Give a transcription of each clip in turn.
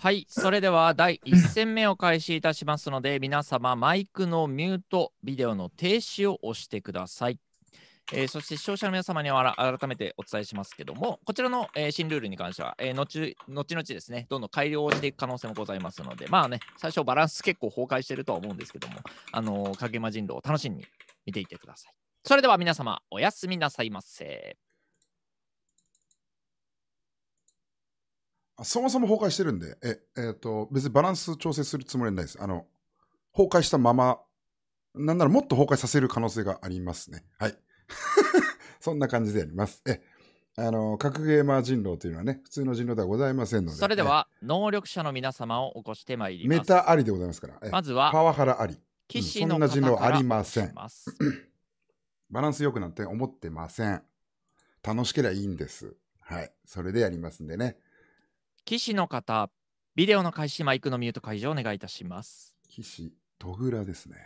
はい、それでは第1戦目を開始いたしますので、皆様、マイクのミュート、ビデオの停止を押してください。えー、そして視聴者の皆様には改めてお伝えしますけども、こちらの、えー、新ルールに関しては、えー、後後々ですね、どんどん改良をしていく可能性もございますので、まあね、最初バランス結構崩壊してるとは思うんですけども、あのー、影間人狼を楽しみに見ていてください。それでは皆様、おやすみなさいませ。そもそも崩壊してるんで、え、えー、と、別にバランス調整するつもりはないです。あの、崩壊したまま、なんならもっと崩壊させる可能性がありますね。はい。そんな感じでやります。え、あの、格ゲーマー人狼というのはね、普通の人狼ではございませんので。それでは、能力者の皆様を起こしてまいります。メタありでございますから。まずは、パワハラあり。騎士の、うん、そんな人狼ありません。バランス良くなんて思ってません。楽しければいいんです。はい。それでやりますんでね。騎士の方、ビデオの開始マイクのミュート解除をお願いいたします。騎士、ドグラですね。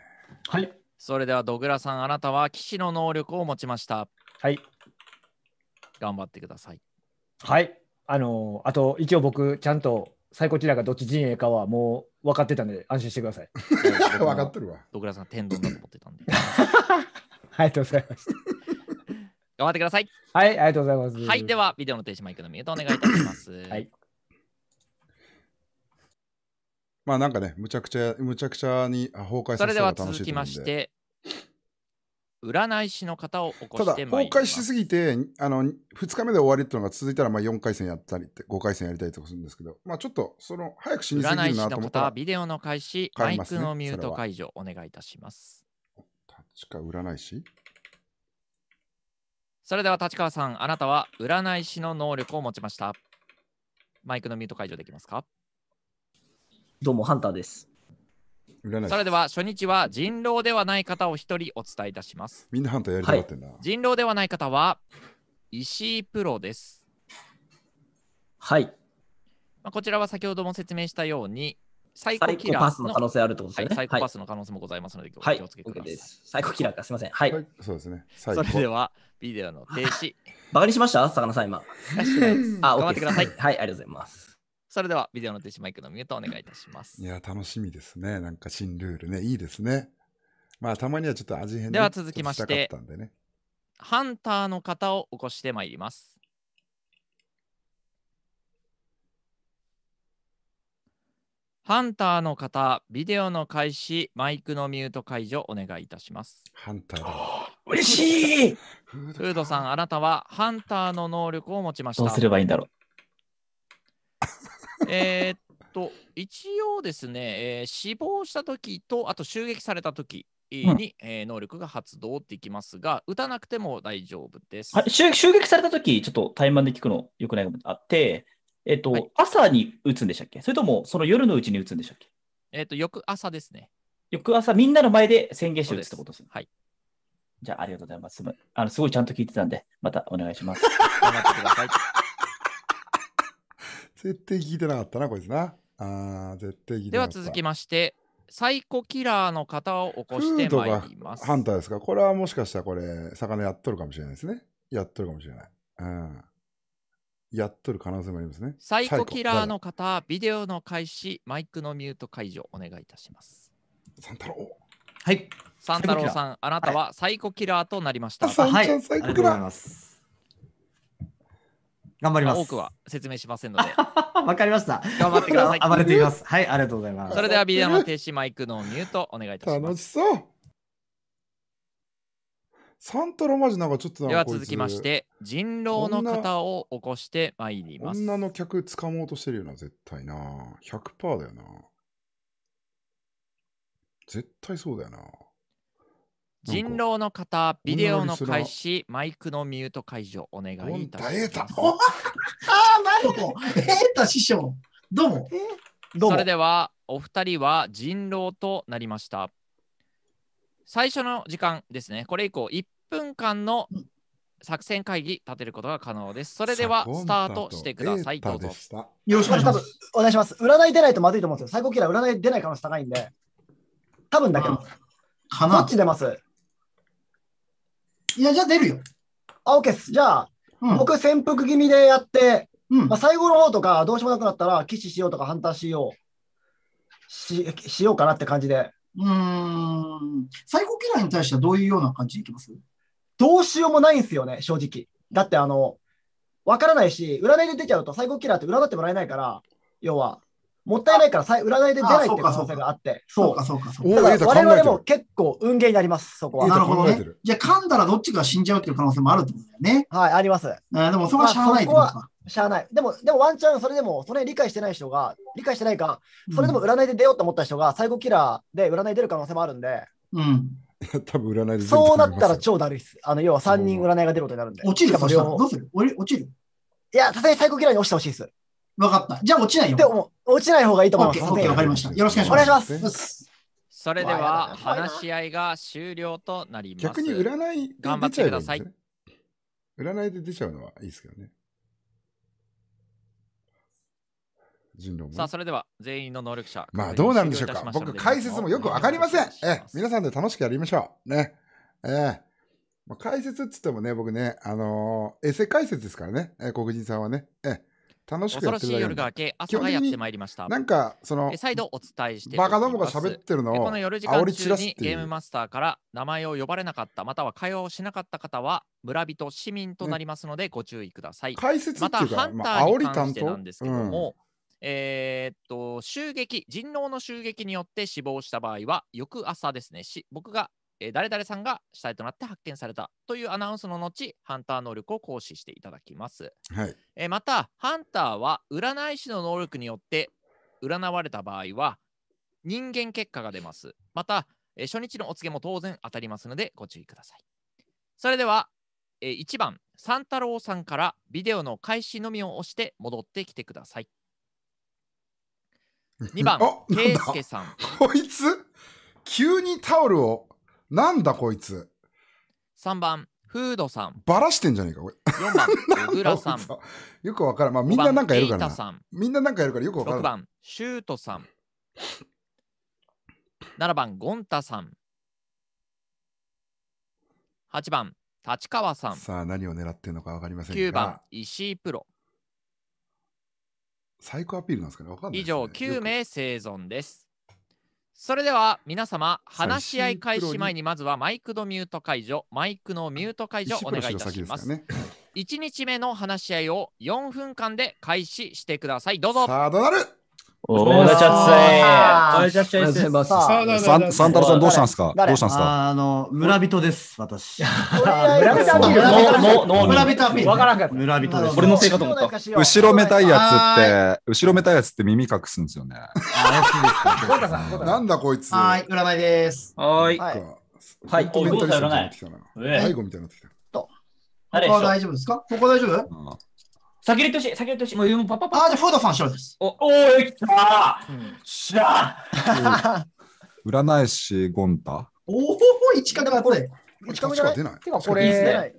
はい。それではドグラさん、あなたは騎士の能力を持ちました。はい。頑張ってください。はい。あのー、あと一応僕、ちゃんとサイコキラーがどっち陣営かはもう分かってたんで安心してください。分かってるわ。ドグラさん、天丼だと思ってたんで。ありがとうございました。頑張ってください。はい、ありがとうございます。はい、では、ビデオの停止マイクのミュートお願いいたします。はい。まあなんかね、むちゃくちゃ、むちゃくちゃに崩壊さそれでは続きまして、占い師の方を起こしてただ、崩壊しすぎて、あの、2日目で終わりっていうのが続いたら、まあ4回戦やったりって、5回戦やりたいとかするんですけど、まあちょっと、その、早く死にすぎるなと思ったら占い師の方ビデオの開始、ね、マイクのミュート解除、お願いいたします。確か占い師それでは立川さん、あなたは占い師の能力を持ちました。マイクのミュート解除できますかどうもハンターです。それでは初日は人狼ではない方を一人お伝えいたします。みんなハンターやりたがってんな、はい、人狼ではない方は石井プロです。はい。まあ、こちらは先ほども説明したようにサイコキラーの可能性あると、ね、はい、サイコパスの可能性もございますので、はい、お気をつけください。はい、サイコキラーか、すみません。はい。はい、そうですね。それでは、ビデオの停止。バカにしました魚さん、今。あ、頑張ってください。はい、ありがとうございます。それではビデオの手紙マイクのミュートお願いいたします。いや、楽しみですね。なんか新ルールね、いいですね。まあ、たまにはちょっと味変、ね、では続きまして、ね、ハンターの方を起こしてまいります。ハンターの方、ビデオの開始、マイクのミュート解除お願いいたします。ハンターだ。嬉しいフードさん、あなたはハンターの能力を持ちました。どうすればいいんだろう。えっと、一応ですね、えー、死亡した時と、あと襲撃された時に、うん、えー、能力が発動できますが、打たなくても大丈夫です。はい、襲撃された時、ちょっと対マンで聞くのよくないことあって、えっと、はい、朝に打つんでしたっけそれともその夜のうちに打つんでしたっけえっと、翌朝ですね。翌朝、みんなの前で宣言して打つってことですね。はい。じゃあ、ありがとうございます。あのすごいちゃんと聞いてたんで、またお願いします。頑張ってください。絶対聞いてなかったな、こいつな。ああ、絶対聞いてなでかはった。続きまして、サイコキラーの方を起こしてまいります。ハンターですかこれはもしかしたらこれ、魚やっとるかもしれないですね。やっとるかもしれない。うん。やっとる可能性もありますね。サイコキラーの方、ビデオの開始、マイクのミュート解除お願いいたします。サンタロウ。はい。サンタロウさん、あなたはサイコキラーとなりました。あさちゃん、サイありコがとキうございラー。ます。頑張ります。多くは説明しませんので。わかりました。頑張ってください。暴れていきます。はい、ありがとうございます。それではビデオの停止マイクのミュートお願いいたします。楽しそうサントラマジなんかちょっとでは続きまして、人狼の方を起こしてまいります。女の客掴もうとしてるよな、絶対な。100%だよな。絶対そうだよな。人狼の方、ビデオの開始、マイクのミュート解除お願いいたします。あなるほ ど。えー、た師匠。どうも。それでは、お二人は人狼となりました。最初の時間ですね。これ以降、1分間の作戦会議立てることが可能です。それでは、スタートしてください。どうぞ。よろしくお願いします。お願いします。占い出ないとまずいと思うんですよ。最高キラー占い出ない可能性高いんで。多分だけど。どっち出ますいや、じゃあ出るよ。あ、OK っす。じゃあ、うん、僕、潜伏気味でやって、うん、まあ、最後の方とか、どうしようもなくなったら、騎士しようとか、ハンターしよう、ししようかなって感じで。うん。最高キラーに対してはどういうような感じでいきますどうしようもないんですよね、正直。だって、あの、わからないし、占いで出ちゃうと、最高キラーって占ってもらえないから、要は。もったいないからさ占いで出ないって可能性があって。そうか、そうか、そうか。だ我々も結構運ゲーになります、そこは。なるほどね。じゃあ噛んだらどっちが死んじゃうっていう可能性もあるってことだよね。はい、あります。あでもそこはしゃあないってことか。しゃあない。でも、でもワンチャン、それでも、それ理解してない人が、理解してないか、それでも占いで出ようと思った人が、最後キラーで占い出る可能性もあるんで。うん。多分占いでそうなったら超だるいです。あの、要は3人占いが出ることになるんで。落ちるかもしれない。どうする落ちるいや、さすがに最キラーに落ちてほしいです。わかった。じゃあ落ちないよ。でも、落ちない方がいいと思います。OK、わかりました。よろしくお願いします。ます。それでは、話し合いが終了となります。逆に占い頑張ってください。占いで出ちゃうのはいいですけどね。さあ、それでは全員の能力者。まあ、どうなんでしょうか。僕、解説もよくわかりません。え、皆さんで楽しくやりましょう。ね。えー、まあ、解説っつってもね、僕ね、あのー、エセ解説ですからね、えー、黒人さんはね。えー楽しくやってるだけ恐ろしい夜が明け、朝がやってまいりました。なんか、その、再度お伝えしてバカどもが喋ってるのを、この夜時間中にゲームマスターから名前を呼ばれなかった、または会話をしなかった方は、村人、市民となりますので、ご注意ください。解説また、ハンターに関してなんですけども、うんえっと襲撃人狼の襲撃によって死亡した場合は翌朝ですね僕がえー、誰々さんが死体となって発見されたというアナウンスの後、ハンター能力を行使していただきます。はい、えー、また、ハンターは占い師の能力によって占われた場合は、人間結果が出ます。また、えー、初日のお告げも当然当たりますので、ご注意ください。それでは、えー、1番、三太郎さんからビデオの開始のみを押して戻ってきてください。2番、圭 介さん。こいつ急にタオルをなんだこいつ。3番、フードさん。バラしてんじゃねえか、これ。4番、小倉さん。よくわからん。まあ、みんななんかやるからな。みんななんかやるからよくわからん。6番、シュートさん。7番、ゴンタさん。8番、立川さん。さあ、何を狙ってんのかわかりませんが9番、石井プロ。最高アピールなんですかね、わかんない、ね、以上、9名生存です。それでは皆様、話し合い開始前にまずはマイクのミュート解除、マイクのミュート解除お願いいたします。ね、1日目の話し合いを4分間で開始してください。どうぞ。さあ、どうなるおめちゃっせー。いだちゃサンタルさんどうしたんですかどうしたんですかあの、村人です、私。村人アピール。からんかった。村人です。俺のせいかと思った。後ろめたいやつって、後ろめたいやつって耳隠すんですよね。なんだこいつ。はい、占いです。はい。はい、コメント大みたいになってきた。ここは大丈夫ですかここ大丈夫先に年、先に年、もう、もうパパパパ。あ、じゃあ、フードさん白です。お、おー、来たーしゃー占い師、ゴンタ。おお、一か、だからこれ。一角が出ない。てか、これ、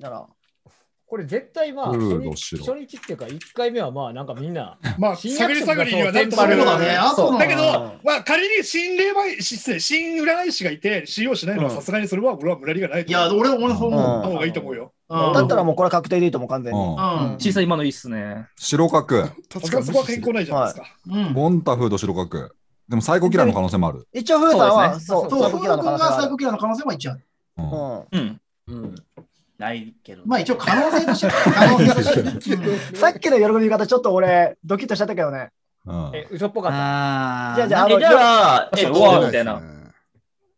これ絶対まあ初日、初日っていうか、一回目はまあ、なんかみんな、まあ、探り探りにはなね。あそうだけど、まあ、仮に心霊媒師、新占い師がいて、使用しないのはさすがにそれは俺は無理がない。いや、俺は俺の方がいいと思うよ。だったらもうこれ確定でいいと思う、完全に。うん。小さい今のいいっすね。白角。確かにそこは変更ないじゃないですか。うん。ゴンタフード白角。でも最コキラーの可能性もある。一応、フーさんは、そう、フー君がサイコキラーの可能性も一応ある。うんうん。うん。ないけど。まあ一応可能性としては、可能性は。さっきの喜び方、ちょっと俺、ドキッとしちゃったけどね。うんえ、嘘っぽかった。じゃあ、じゃあ、あの、じゃあ、え、ロアみたいな。。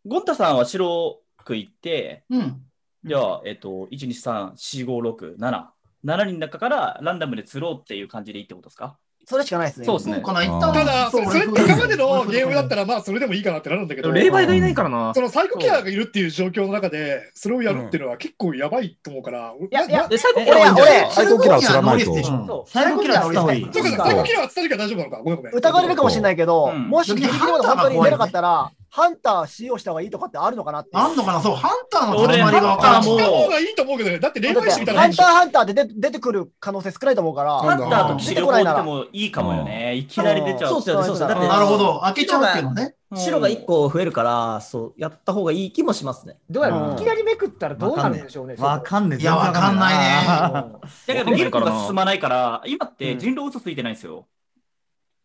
ゴンタさんは白くいって、うん。じゃあ、えっと、1、2、3、4、5、6、7。7人の中からランダムで釣ろうっていう感じでいいってことですかそれしかないですね。そうですね。一旦ただ、それ今までのゲームだったら、まあ、それでもいいかなってなるんだけど、霊媒がいないからな。そのサイコケアがいるっていう状況の中で、それをやるっていうのは結構やばいと思うから、いや、いや、サイコケアはサイコケアは釣らないと。サイコケアは釣らないサイコケアは釣ったき大丈夫なのか。ごめんごめん。疑われるかもしれないけど、もしギリギリまで本当に出なかったら、ハンター使用した方がいいとかってあるのかなって。あんのかなそう、ハンターの始まりが分からん。した方がいいと思うけどね。だって霊媒師みたいハンターハンターでで出てくる可能性少ないと思うから。ハンターと治療法ってもいいかもよね。いきなり出ちゃう。そうそうそう。なるほど。開けちゃうけどね。白が1個増えるから、そう、やった方がいい気もしますね。どうやら、いきなりめくったらどうなるんでしょうね。わかんない。いや、わかんないね。だけど、ゲルコが進まないから、今って人狼嘘ついてないですよ。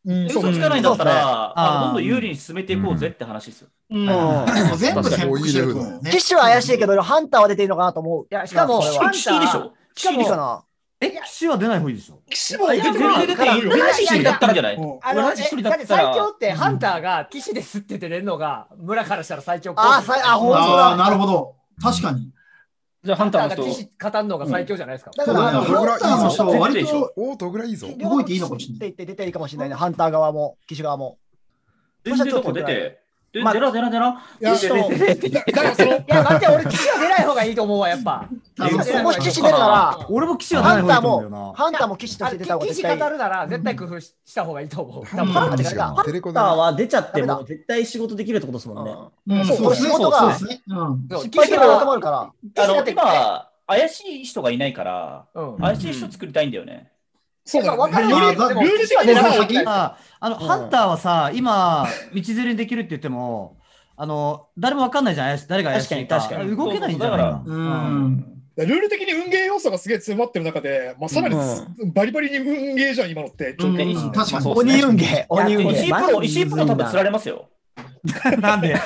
うん、嘘つかないんだったら、うんね、あのどんどん有利に進めていこうぜって話ですよ。うん、もう全部潜伏してるも騎手は怪しいけど、ハンターは出ていいのかなと思う。いや、しかも、騎手でしょ騎手かなえ、騎士は出ない方がいいでしょ騎士は出ていいよ。騎士だったんじゃないあの、だって最強ってハンターが騎士ですって出れるのが、村からしたら最強。あ、あ、ほんだ。なるほど。確かに。じゃあハンターが騎士語るのが最強じゃないですか。だから、ハンターの人は割と、おお、とぐらいいぞ。動いていいのかもしれない。出ていいかもしれないね、ハンター側も、騎士側も。全然どこ出て、ゼロゼロゼロ。いや、だその。いや、待って、俺、騎士は出ない方がいいと思うわ、やっぱ。そこ、騎士出るなら、俺も騎士はハンターも、ハンターも騎士として出た方がいい。騎士語るなら、絶対工夫した方がいいと思う。ハンターは出ちゃっても、絶対仕事できるってことですもんね。そう、仕事が、失敗しても頭あるから。あの、今、怪しい人がいないから、怪しい人作りたいんだよね。そうか、分かるよルール的には今、あの、ハンターはさ、今、道連れにできるって言っても、あの、誰も分かんないじゃん、誰が怪しいか。確かに、動けないんじゃか。うん。ルール的に運ゲー要素がすげえ詰まってる中で、まあ、さらに、バリバリに運ゲーじゃん、今のって。確かに、ね、鬼運ゲー、鬼運ゲー。石井プロ、石井プロ多分釣られますよ。なんで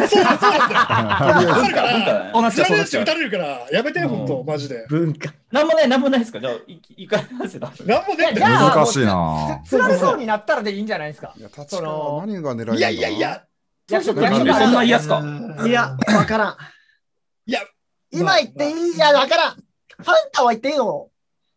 同じだし、撃たれるから、やめて、本当、マジで。文化。なんもない、なんもないですかじゃあ、いいかいますよ。なんもない。難しいな。つられそうになったらでいいんじゃないですか。いや、そか何が狙いいやいやいや。そんな嫌すかいや、わからん。いや、今言っていいや、わからん。ハンターは言っていいの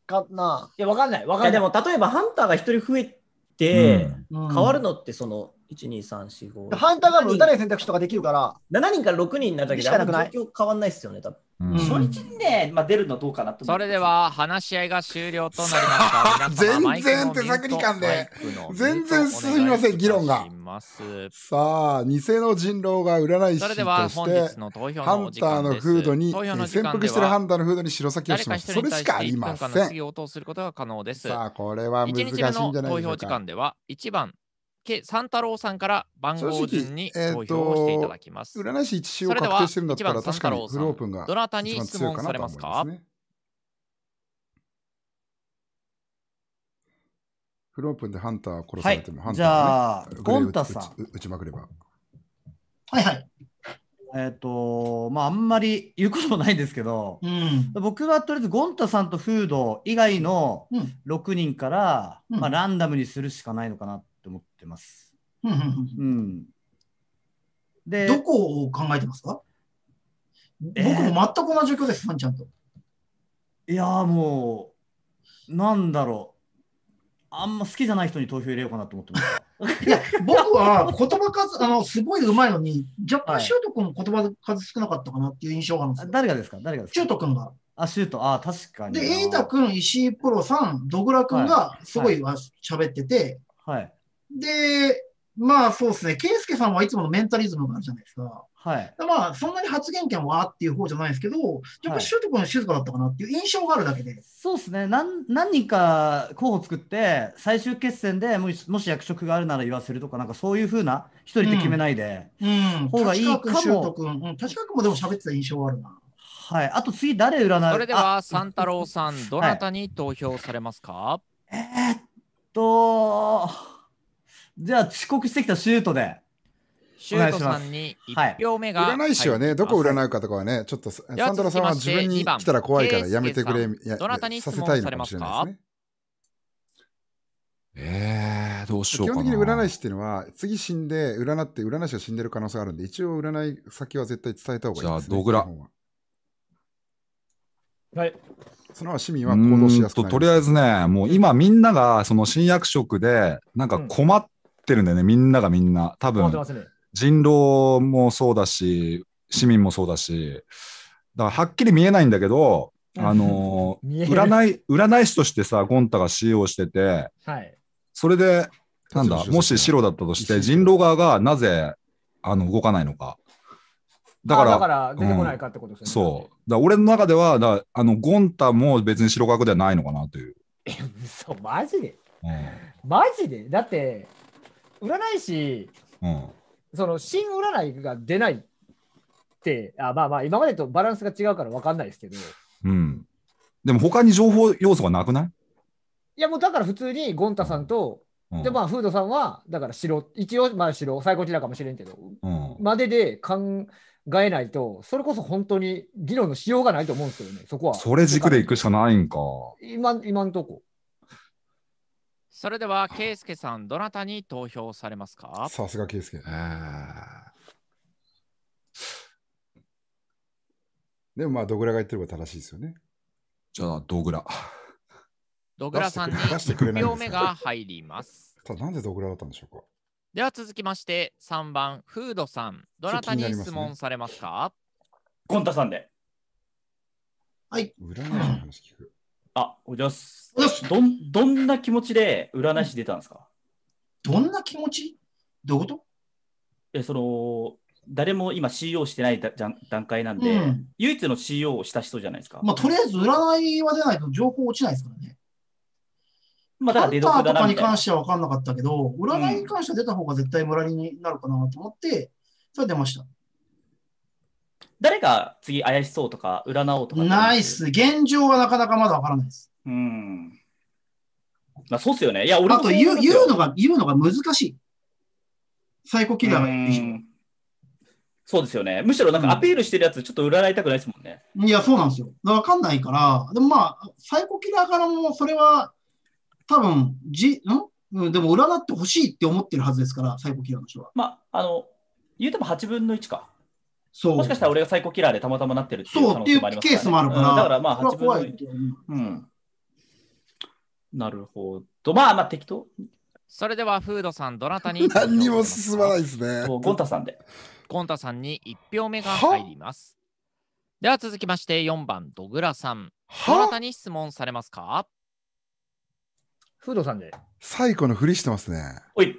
かないや、わかんない。わかんない。でも、例えばハンターが一人増えて、変わるのって、その、1,2,3,4,5ハンターガー打たない選択肢とかできるから7人から6人になるだけなくない状況変わんないですよね多分うん、初日にね、まあ、出るのどうかなとそれでは話し合いが終了となりまし 全然手探り感で全然進みません議論がさあ偽の人狼が占い師としてハンターのフードに潜伏してるハンターのフードに白崎をしますそれしかありませんさあこれは難しいんじゃないでしょうか1日目の投票時間では1番け三太郎さんから番号順に投票していただきます。えー、占い師一応確定してるんだったら、確かにフルオープンがどなたに質問されますかフルオープンでハンター殺されても、ハンター、ね、じゃあ、ゴンタさん。打ちまくれば。はいはい。えっ、ー、と、まあ、あんまり言うこともないんですけど、うん、僕はとりあえずゴンタさんとフード以外の6人から、うん、まあ、ランダムにするしかないのかなってます。うん、でどこを考えてますか、えー、僕も全く同じ状況です、ァンちゃんと。いやもう、なんだろう。あんま好きじゃない人に投票入れようかなと思ってます。いや、僕は言葉数、あの、すごいうまいのに、若干、シュート君の言葉数少なかったかなっていう印象があるんです、よ。誰がですか誰がですかシュート君が。あ、シュート、あ、確かに。で、瑛太君、石井プロさん、土倉君がすごい喋ってて、はい、で、まあそうですね、圭介さんはいつものメンタリズムがあるじゃないですか。はい。まあそんなに発言権はっていう方じゃないですけど、若干、シュート君は静かだったかなっていう印象があるだけで。はい、そうですね何、何人か候補作って、最終決戦でもしもし役職があるなら言わせるとか、なんかそういうふうな、一人で決めないで、うん、方がいいかも。うん、シュー君、ん、確か君もでも喋ってた印象はあるな。はい。あと次、誰占うそれでは、三太郎さん、どなたに投票されますか、はい、えー、っと、じゃあ遅刻してきたシュートで。シュートさんに1票目が、はい、占い師はね、どこ占うかとかはね、ちょっと、サンドラさんは自分に来たら怖いからやめてくれ、どなたにさせたいのかもしれないですね。えー、どうしよう基本的に占い師っていうのは、次死んで、占って、占い師が死んでる可能性があるんで、一応占い先は絶対伝えた方がいいです、ね。じゃあ、ドグラ。はい。その市民は行動しやすくととりあえずね、もう今みんながその新役職で、なんか困っってるんだよね、みんながみんな。多分、ね、人狼もそうだし、市民もそうだし、だからはっきり見えないんだけど、あの 占い、占い師としてさ、ゴンタが使用してて、はい、それで、なんだ、もし白だったとして、人狼側がなぜあの動かないのか。だから、だから出てこないかってことですね。そう。だ俺の中では、だあのゴンタも別に白角ではないのかなという。え、嘘、マジで、うん、マジでだって、占い師、うん、その新占いが出ないってあ、まあまあ、今までとバランスが違うから分かんないですけど。うん、でも、他に情報要素がなくないいや、もうだから普通にゴン太さんと、うん、で、まあ、フードさんは、だから白、一応、まあ白、最高値だかもしれんけど、うん、までで考えないと、それこそ本当に議論のしようがないと思うんですよね、そこは。それ軸でいくしかないんか。今、今んとこ。それでは、圭介さん、どなたに投票されますかさすが圭介。でもまあ、ドグラが言ってれば正しいですよね。じゃあ、ドグラ。ドグラさんに1票目が入ります。ただ、なんでドグラだったんでしょうかでは続きまして3番フードさんどなたに質問されますかコンタさんではい占いの話聞くあ、おじゃす。どん、どんな気持ちで占い師出たんですかどんな気持ちどういうことえ、その、誰も今 CO してないだ段階なんで、うん、唯一の CO をした人じゃないですか。まあ、とりあえず占いは出ないと情報落ちないですからね。まあ、だから出毒だなみたいに関しては分かんなかったけど、占いに関しては出た方が絶対村になるかなと思って、それは出ました。誰が次怪しそうとか、占おうとか。ないっす。現状はなかなかまだわからないです。うん。まあ、そうっすよね。いや、俺あと言う言うのが、言うのが難しい。サイコキラーがそうですよね。むしろなんかアピールしてるやつ、ちょっと占いたくないですもんね。うん、いや、そうなんですよ。わかんないから、でもまあ、サイコキラーからも、それは、多分じ、んうん、でも占ってほしいって思ってるはずですから、サイコキラーの人は。まあ、あの、言うても8分の1か。そうもしかしたら俺がサイコキラーでたまたまなってるっていう可能性もありまケースもあるから、うん、だからまあ8分のうん。なるほど。まあまあ適当。それではフードさん、どなたに 何にも進まないですね。ゴンタさんで。ゴンタさんに1票目が入ります。では続きまして4番、ドグラさん。どなたに質問されますかフードさんで。最後のふりしてますね。おい。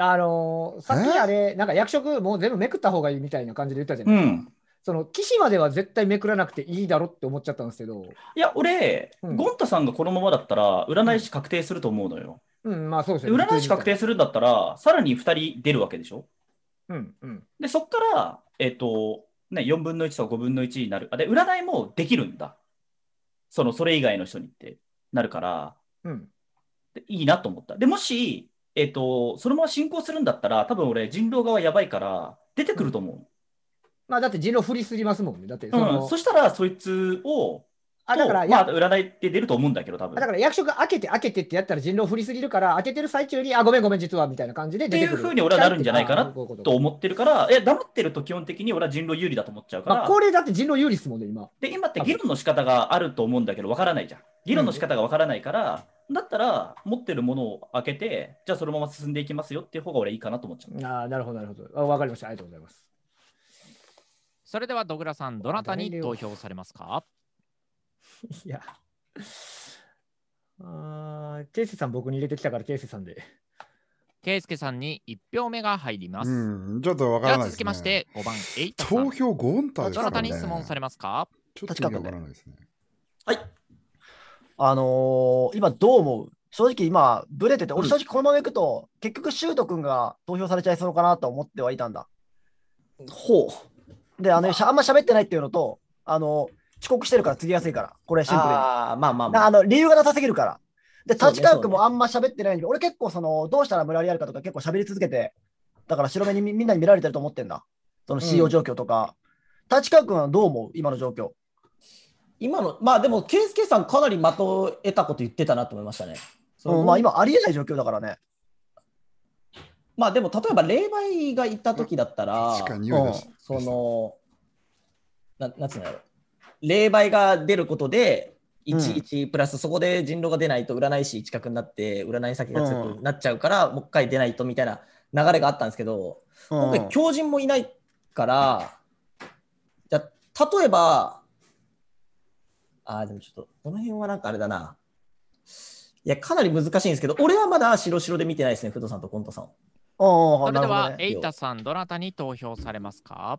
あのー、さっきあれ、なんか役職もう全部めくった方がいいみたいな感じで言ったじゃないですか。うん、その岸までは絶対めくらなくていいだろって思っちゃったんですけど。いや、俺、うん、ゴンタさんがこのままだったら、占い師確定すると思うのよ。うん、まあそうですね、占い師確定するんだったら、さらに2人出るわけでしょ。うんうん、で、そっから、えっ、ー、と、ね、4分の1とか5分の1になる。あで、占いもできるんだ。その、それ以外の人にってなるから、うん、いいなと思った。で、もし、えっと、そのまま進行するんだったら、多分俺、人狼側やばいから、出てくると思う。まあ、だって人狼振りすぎますもんね。だってそうん、そしたら、そいつを、あだからまあ、占いって出ると思うんだけど、多分だから役職開けて開けてってやったら人狼振りすぎるから、開けてる最中に、あ、ごめんごめん、実はみたいな感じでっていうふうに俺はなるんじゃないかなと思ってるから、え、黙ってると基本的に俺は人狼有利だと思っちゃうから。まあ、これだって人狼有利ですもんね、今。で、今って議論の仕方があると思うんだけど、わからないじゃん。議論の仕方がわからないから、うん、だったら、持ってるものを開けて、じゃあそのまま進んでいきますよっていう方が俺いいかなと思っちゃう。ああ、なるほど、なるほど。わかりました。ありがとうございます。それでは、ドグラさん、どなたに投票されますか いや。あケイスさん僕に入れてきたからケイスさんで。ケイスケさんに1票目が入ります。うん、ちょっとわからないです、ね、続きまして5番エイさん。投票ゴンタですか、ね、どなたに質問されますかちょっとわからないですね。はい。あのー、今どう思う正直今ブレてて、俺正直このままいくと、結局シュート君が投票されちゃいそうかなと思ってはいたんだ。ほう。で、あの、あんま喋ってないっていうのと、あの、遅刻してるから釣りやすいから、これシンプルに。あまあまあまあ。あの理由がなさすぎるから。で、立川君もあんま喋ってないんで、ねね、俺結構その、どうしたら村リアルかとか結構喋り続けて、だから白目にみんなに見られてると思ってんだ。その CO 状況とか。うん、立川君はどう思う今の状況。今の、まあでも、圭介さんかなり的を得たこと言ってたなと思いましたね。うん、まあ今ありえない状況だからね。まあでも例えば霊媒がいた時だったら、そのななんつうんだろう霊媒が出ることで11、プラスそこで人狼が出ないと占い師近くになって占い先が強くなっちゃうから、もう一回出ないとみたいな流れがあったんですけど、うん、狂人もいないからじゃ例えばあでもちょっとこの辺はなんかあれだないやかなり難しいんですけど俺はまだ白白で見てないですね不動さんとコントさんそれでは、ね、エイタさんどなたに投票されますか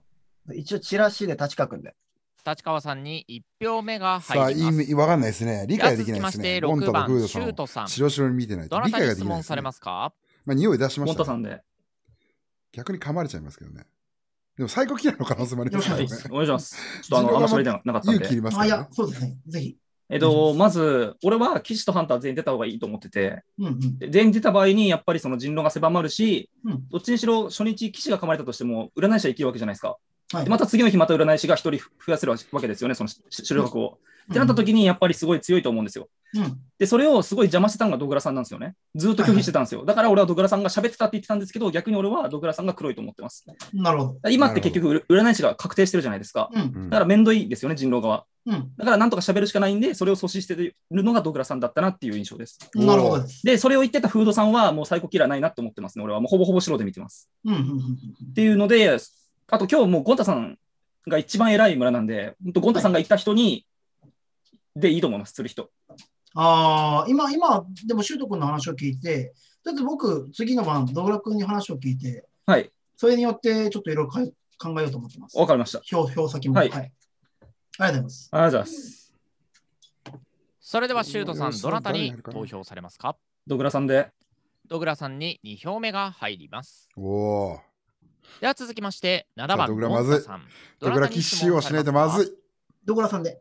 一応チラシで立ちくんで立川さんに1票目が入りますさあ分かんないですね理解できないですね6番シュートさん白白見てないどなたに質問されますか、まあ匂い出しました、ね、逆に噛まれちゃいますけどねでも最高キラーの可能性もありますね。お願いします。ちょっとあの、あんま喋りなかったんで。りますあ、いや、そうですね。ぜひ。えっと、まず、俺は騎士とハンター全員出た方がいいと思ってて、うんうん、全員出た場合に、やっぱりその人狼が狭まるし、うん、どっちにしろ初日騎士が噛まれたとしても、占い師は生きるわけじゃないですか。はい、また次の日、また占い師が1人増やせるわけですよね、その主力を。ってなった時に、やっぱりすごい強いと思うんですよ。うん、で、それをすごい邪魔してたのがドグラさんなんですよね。ずっと拒否してたんですよ。はいはい、だから俺はドグラさんが喋ってたって言ってたんですけど、逆に俺はドグラさんが黒いと思ってます。なるほど。今って結局、占い師が確定してるじゃないですか。うん、だから面倒いですよね、人狼側。うん、だからなんとか喋るしかないんで、それを阻止してるのがドグラさんだったなっていう印象です。なるほど。で、それを言ってたフードさんは、もう最高キラーないなと思ってますね。俺はもうほぼほぼ白で見てます。っていうので、あと今日もうゴンタさんが一番偉い村なんで、ゴンタさんが行った人に、でいいと思います、する人。ああ、今、今、でも、修斗君の話を聞いて、だって僕、次の晩、道楽君に話を聞いて、はい。それによって、ちょっといろいろ考えようと思ってます。わかりました。表、表先も、はい、はい。ありがとうございます。ありがとうございます。それでは、修斗さん、どなたに投票されますかドグラさんで。ドグラさんに2票目が入ります。おお。では続きまして、7番、ドグラまドグラキッシュをしないとまずい。ドグラさんで。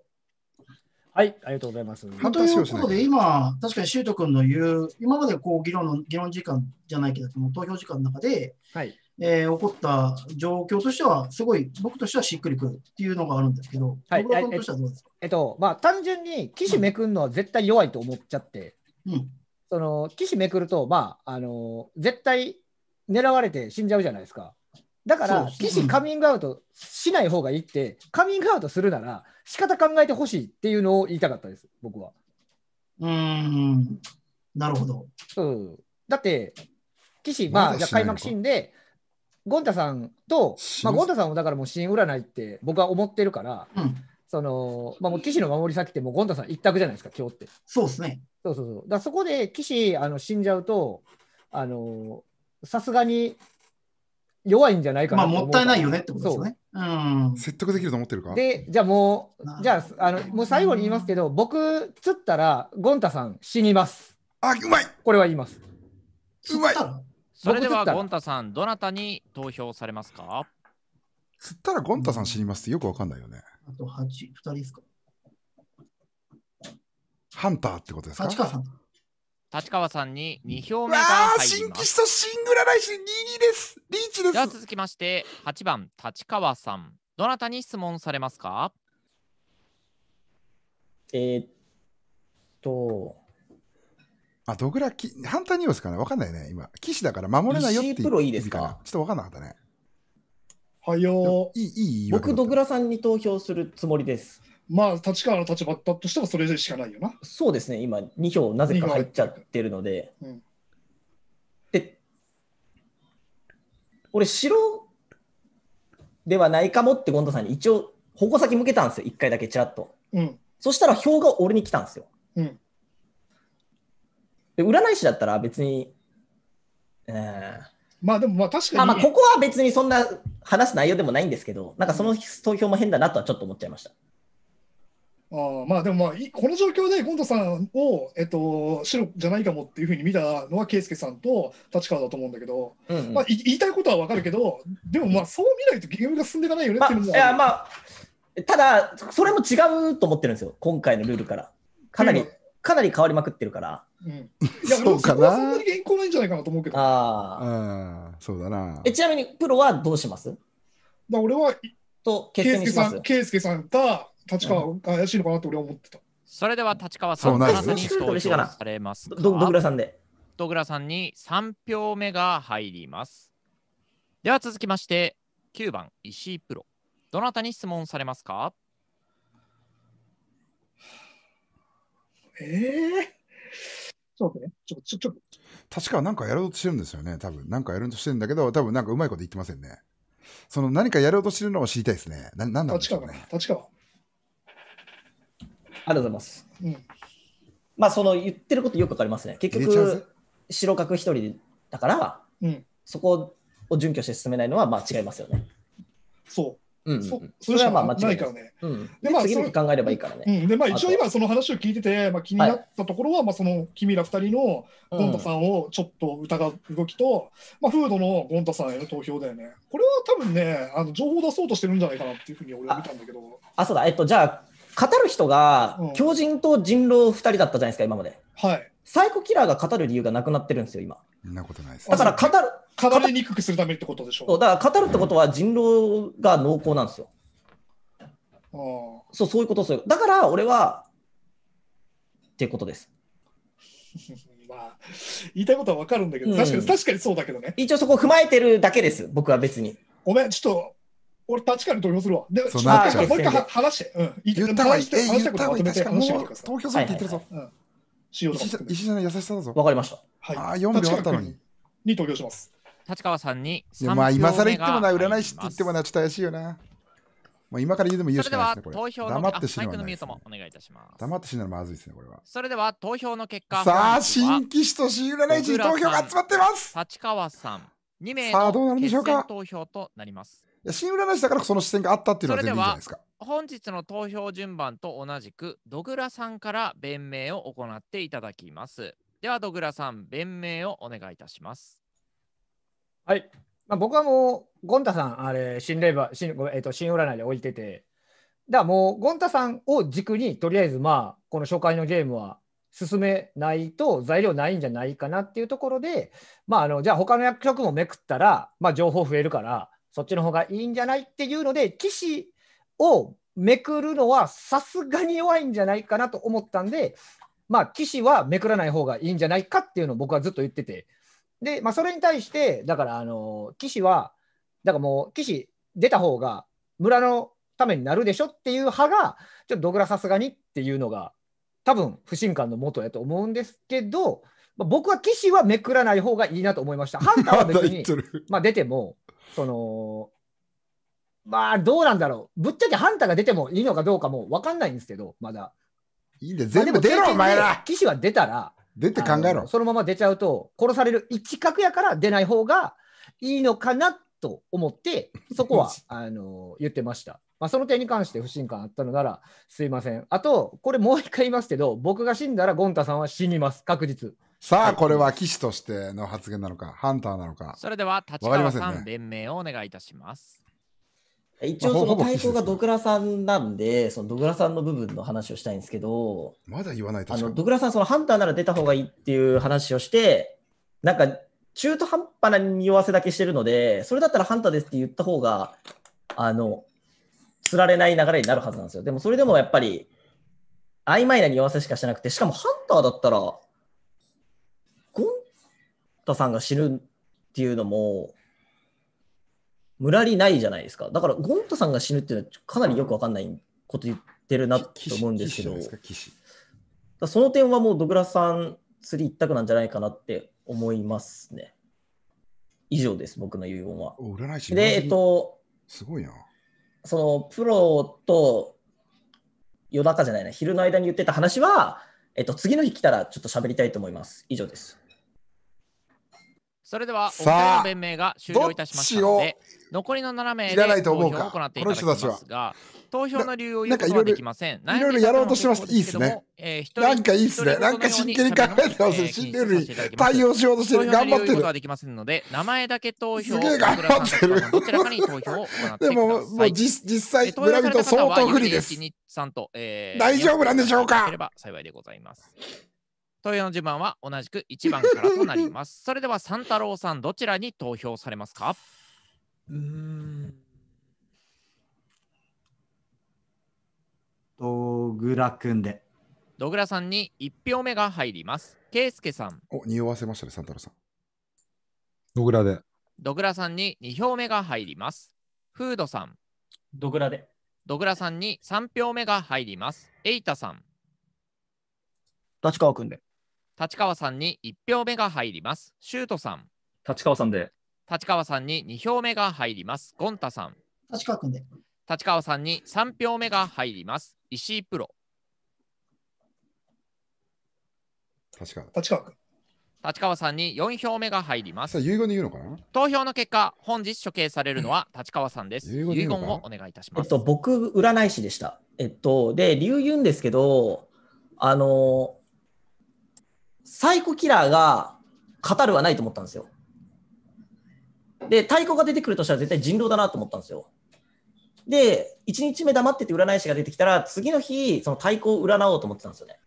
はい、ありがとうございます。ということで、今、確かに修斗君の言う、今までこう議論の議論時間じゃないけど、その投票時間の中で、はいえー、起こった状況としては、すごい僕としてはしっくりくるっていうのがあるんですけど、はい、はどうですかえっと、まあ、単純に岸士めくるのは絶対弱いと思っちゃって、うん、その岸士めくると、まああの絶対狙われて死んじゃうじゃないですか。だから、騎士カミングアウトしない方がいいって、カミングアウトするなら、仕方考えてほしいっていうのを言いたかったです、僕は。うん、なるほど。うん、だって、騎士、まあ、じゃ開幕シーンで、ゴンタさんと、まあ、ゴンタさんもだからもう新占いって僕は思ってるから、うん、その、まあ、もう岸の守り先ってもうゴンタさん一択じゃないですか、今日って。そうですね。そうそうそう。だそこで岸あの死んじゃうと、あの、さすがに弱いんじゃないかなまあ、もったいないよねってことですよね。うん、説得できると思ってるかで、じゃあもう、じゃあ、あの、もう最後に言いますけど、僕、釣ったら、ゴンタさん死にます。あ、うまいこれは言います。うまいそれでは、ゴンタさん、どなたに投票されますか釣ったらゴンタさん死にますってよくわかんないよね。あと8、2人ですかハンターってことですか ?8 かん。立川さんに2票目が入ります。新規と新占い師2です。リーチです。では続きまして、8番、立川さん。どなたに質問されますかえー、っと。あ、どぐらき、反対に言うんですかねわかんないね、今。騎士だから守れないよって。いかちょっとわかんなかったね。はよいい、いい、僕、ドグラさんに投票するつもりです。まあ、立川の立場だとしてもそれしかないよな。そうですね、今、2票なぜか入っちゃってるので。うん、で、俺、白ではないかもって権藤さんに一応、矛先向けたんですよ、1回だけちらっと。うん、そしたら、票が俺に来たんですよ。うん、で占い師だったら別に、えー、まあでもまあ確かに。あまあここは別にそんな話す内容でもないんですけど、なんかその投票も変だなとはちょっと思っちゃいました。あまあでもまあこの状況でゴン太さんを、えっと、白じゃないかもっていうふうに見たのは圭介さんと立川だと思うんだけど、うんうん、まあ、言いたいことは分かるけどでもまあそう見ないとゲームが進んでいかないよねっていうのは、まあ、いやまあただそれも違うと思ってるんですよ今回のルールからかなり、かなり変わりまくってるから、うん、いや そうかなそんなに原稿ないんじゃないかなと思うけどああそうだなえちなみにプロはどうしますだ俺はとす圭介さんか立川が怪しいのかなと俺は思ってた。それでは立川さん、あなたに投票されますかど。どぐらさんで。どぐらさんに3票目が入ります。では続きまして、9番、石井プロ。どなたに質問されますかええー、ちょっと待ってね。ちょ、ちょ、ちょ。立川なんかやろうとしてるんですよね、多分。なんかやろうとしてるんだけど、多分なんかうまいこと言ってませんね。その何かやろうとしてるのを知りたいですね。な、なんだろう、ね、立川立川。ありがとうございます。うん、まあその言ってることよくわかりますね。結局白角一人だから、うん、そこを準拠して進めないのはまあ違いますよね。そう。うん、うそそれはまあ間違いないからね。うん、でまあ次の考えればいいからね。うん、でまあ一応今その話を聞いてて、まあ、気になったところは、はい、まあその君ら二人のゴンタさんをちょっと疑う動きと、まあフードのゴンタさんへの投票だよね。これは多分ねあの情報を出そうとしてるんじゃないかなっていうふうに俺は見たんだけど。あそうだえっとじゃあ語る人が、狂人と人狼2人だったじゃないですか、今まで。はい。サイコキラーが語る理由がなくなってるんですよ、今。なことないです、だから語る。語りにくくするためってことでしょう。だから語るってことは人狼が濃厚なんですよ。うん、そうそういうことそういうだから俺はっていうことです。まあ、言いたいことは分かるんだけど、確かに、確かにそうだけどね。一応そこ踏まえてるだけです、僕は別に。ごめん、ちょっと俺立かに投票するわ。で、そうなっちゃうもう一回話して。言った方がいい。言った方がいい。確かも投票するって言ってるぞ。石田の優しさだぞ。わかりました。はい。ああ、4秒あったのに。に投票します。立川さんに3票まあ今更言ってもな、占い師って言ってもな、ちょっと怪しいよな。まあ今から言うでも言うしかないですね、これ。黙って死ぬのはないです、黙って死ぬのはまずいですね、これは。それでは投票の結果。さあ、新規士と新占い師に投票が集まってます立川さん、2名の決選投票となります。や新占い師だからその視線があったっていうのは全然いいじゃないですか。本日の投票順番と同じく、ドグラさんから弁明を行っていただきます。では、ドグラさん、弁明をお願いいたします。はい。まあ、僕はもう、ゴンタさん、あれ、新霊馬、新,、えー、と新占いで置いてて、だからもう、ゴンタさんを軸に、とりあえず、まあ、この初回のゲームは進めないと材料ないんじゃないかなっていうところで、まあ、あのじゃあ他の役職もめくったら、まあ、情報増えるからそっちの方がいいんじゃないっていうので、棋士をめくるのはさすがに弱いんじゃないかなと思ったんで、まあ、棋士はめくらない方がいいんじゃないかっていうのを僕はずっと言ってて、で、まあ、それに対して、だから、あの、棋士は、だからもう、棋士出た方が村のためになるでしょっていう派が、ちょっとどぐらさすがにっていうのが、多分不信感のもとやと思うんですけど、まあ、僕は棋士はめくらない方がいいなと思いました。ハンターは別に、まあ、出ても、その、まあ、どうなんだろう。ぶっちゃけハンターが出てもいいのかどうかも分かんないんですけど、まだ。いいんだよ、全部出ろ、お前ら。騎士は出たら、出て考えろ。のそのまま出ちゃうと、殺される一角やから出ない方がいいのかなと思って、そこはあの言ってました。まあ、その点に関して不信感あったのならすいません。あと、これもう一回言いますけど、僕が死んだらゴンタさんは死にます、確実。さあ、これは騎士としての発言なのか、ハンターなのか。それでは、立川さん、弁明をお願いいたします。一応その対象がドクラさんなんで、そのドクラさんの部分の話をしたいんですけど、まだ言わないあのドクラさん、そのハンターなら出た方がいいっていう話をして、なんか中途半端な匂わせだけしてるので、それだったらハンターですって言った方が、あの、つられない流れになるはずなんですよ。でもそれでもやっぱり、曖昧な匂わせしかしてなくて、しかもハンターだったら、田さんが死ぬっていうのも、らりないじゃないですか。だから、ゴンタさんが死ぬっていうのは、かなりよくわかんないこと言ってるなと思うんですけど、だその点はもうドグラさん釣り一択なんじゃないかなって思いますね。以上です、僕の遺言は。で、えっと、すごいな。そのプロと夜中じゃないな、昼の間に言ってた話は、えっと、次の日来たらちょっと喋りたいと思います。以上です。それでは、お二人の弁明が終了いたしましたので、残りの7名で投票を行っていただきますが、投票の理由を言うことはできません。いろいろやろうとしてます。いいですね。えー、なんかいいですね。なんか真剣に考えてます。真剣に対応しようとしてる。頑張ってる。すげえ頑張ってる。どちらかに投票でも、もう実実際、村人相当不利です。大丈夫なんでしょうか。幸いでございます。投票の順番は同じく1番からとなります。それでは三太郎さん、どちらに投票されますかうーんドグラ君で。ドグラさんに1票目が入ります。ケイスケさん。お、匂わせましたね、三太郎さん。ドグラで。ドグラさんに2票目が入ります。フードさん。ドグラで。ドグラさんに3票目が入ります。エイタさん。立川くんで。立川さんに1票目が入ります。シュートさん。立川さんで。立川さんに2票目が入ります。ゴンタさん。立川君で。立川さんに3票目が入ります。石井プロ。立川。立川君。立川さんに4票目が入ります。遺言で言うのかな投票の結果、本日処刑されるのは立川さんです。遺言をお願いいたします。えっと、僕、占い師でした。えっと、で、理由言うんですけど、あの、サイコキラーが語るはないと思ったんですよ。で、太鼓が出てくるとしたら絶対人狼だなと思ったんですよ。で、1日目黙ってて占い師が出てきたら、次の日、その太鼓を占おうと思ってたんですよね。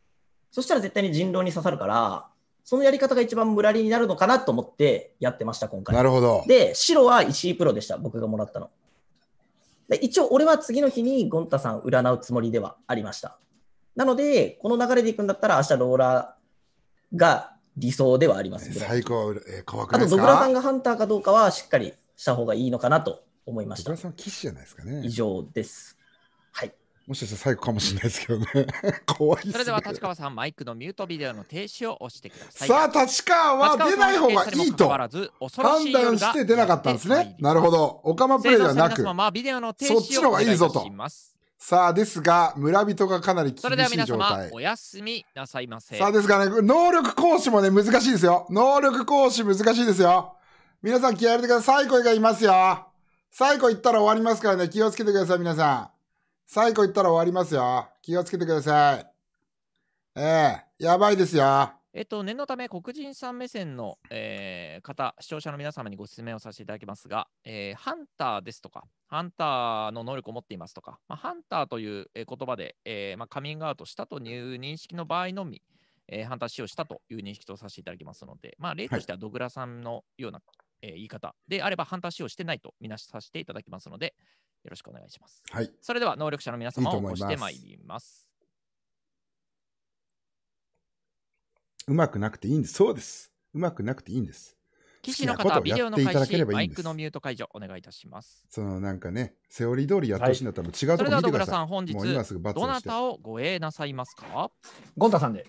そしたら絶対に人狼に刺さるから、そのやり方が一番ムラリになるのかなと思ってやってました、今回。なるほど。で、白は石井プロでした、僕がもらったの。で一応、俺は次の日にゴンタさん占うつもりではありました。なので、この流れでいくんだったら、明日ローラー、が理想ではあります。最高、えー、怖くあと、ドグラさんがハンターかどうかはしっかりした方がいいのかなと思いました。ドグラさん騎士じゃないですかね。以上です。はい。もしかしたら最後かもしれないですけどね。怖いそれでは立川さん、マイクのミュートビデオの停止を押してください。さあ、立川は出ない方がいいと判断して出なかったんですね。なるほど。オカマプレイではなく、まあ、ビデオの停止そっちの方がいいぞと。さあですが村人がかなり厳しい状態それでは皆様おやすみなさいませさあですがね能力行使もね難しいですよ能力行使難しいですよ皆さん気合入れてくださいサイコがいますよサイコ行ったら終わりますからね気をつけてください皆さんサイコ行ったら終わりますよ気をつけてくださいええー、やばいですよえっと、念のため、黒人さん目線の、えー、方、視聴者の皆様にご説明をさせていただきますが、えー、ハンターですとか、ハンターの能力を持っていますとか、まあ、ハンターという言葉で、えー、まあ、カミングアウトしたという認識の場合のみ、えハンター使用したという認識とさせていただきますので、まあ、例としてはドグラさんのような、え言い方であれば、ハンター使用してないとみなしさせていただきますので、よろしくお願いします。はい、それでは、能力者の皆様を起こしてまいります。うまくなくていいんです。そうです。うまくなくていいんです。騎士の方はビデオの開始、マイクのミュート解除お願いいたします。そのなんかね、セオリー通りやってほしいんだったら、はい、違うところ見てください。本日、どなたをご営なさいますかゴンタさんで。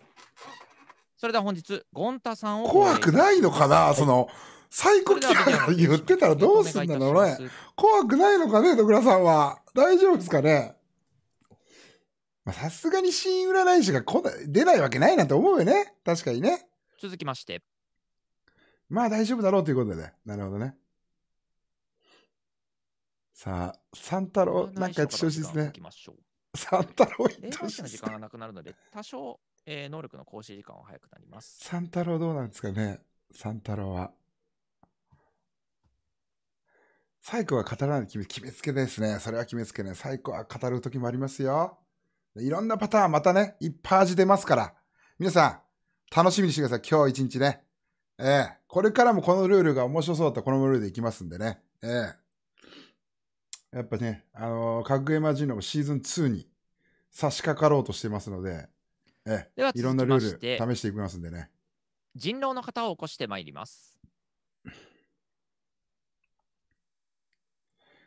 それでは本日、ゴンタさんを。怖くないのかな、その、サイコキャラ言ってたらどうすんだろうね。怖くないのかね、徳倉さんは。大丈夫ですかね。さすがに新占い師が来な出ないわけないなと思うよね。確かにね。続きまして。まあ大丈夫だろうということでね。なるほどね。さあ、三太郎、なんか調子ですね。三太郎いっし時間なくなるので、多少、えー、能力の行使時間は早くなります。三太郎どうなんですかね。三太郎は。サイコは語らない決めつけですね。それは決めつけね。サイコは語るときもありますよ。いろんなパターンまたね、いっぱい味出ますから、皆さん、楽しみにしてください。今日一日ね。ええー、これからもこのルールが面白そうだったらこのルールでいきますんでね。ええー、やっぱね、あのー、格ゲーマジンのシーズン2に差し掛かろうとしてますので、ええー、いろんなルール試していきますんでね。人狼の方を起こしてまいります。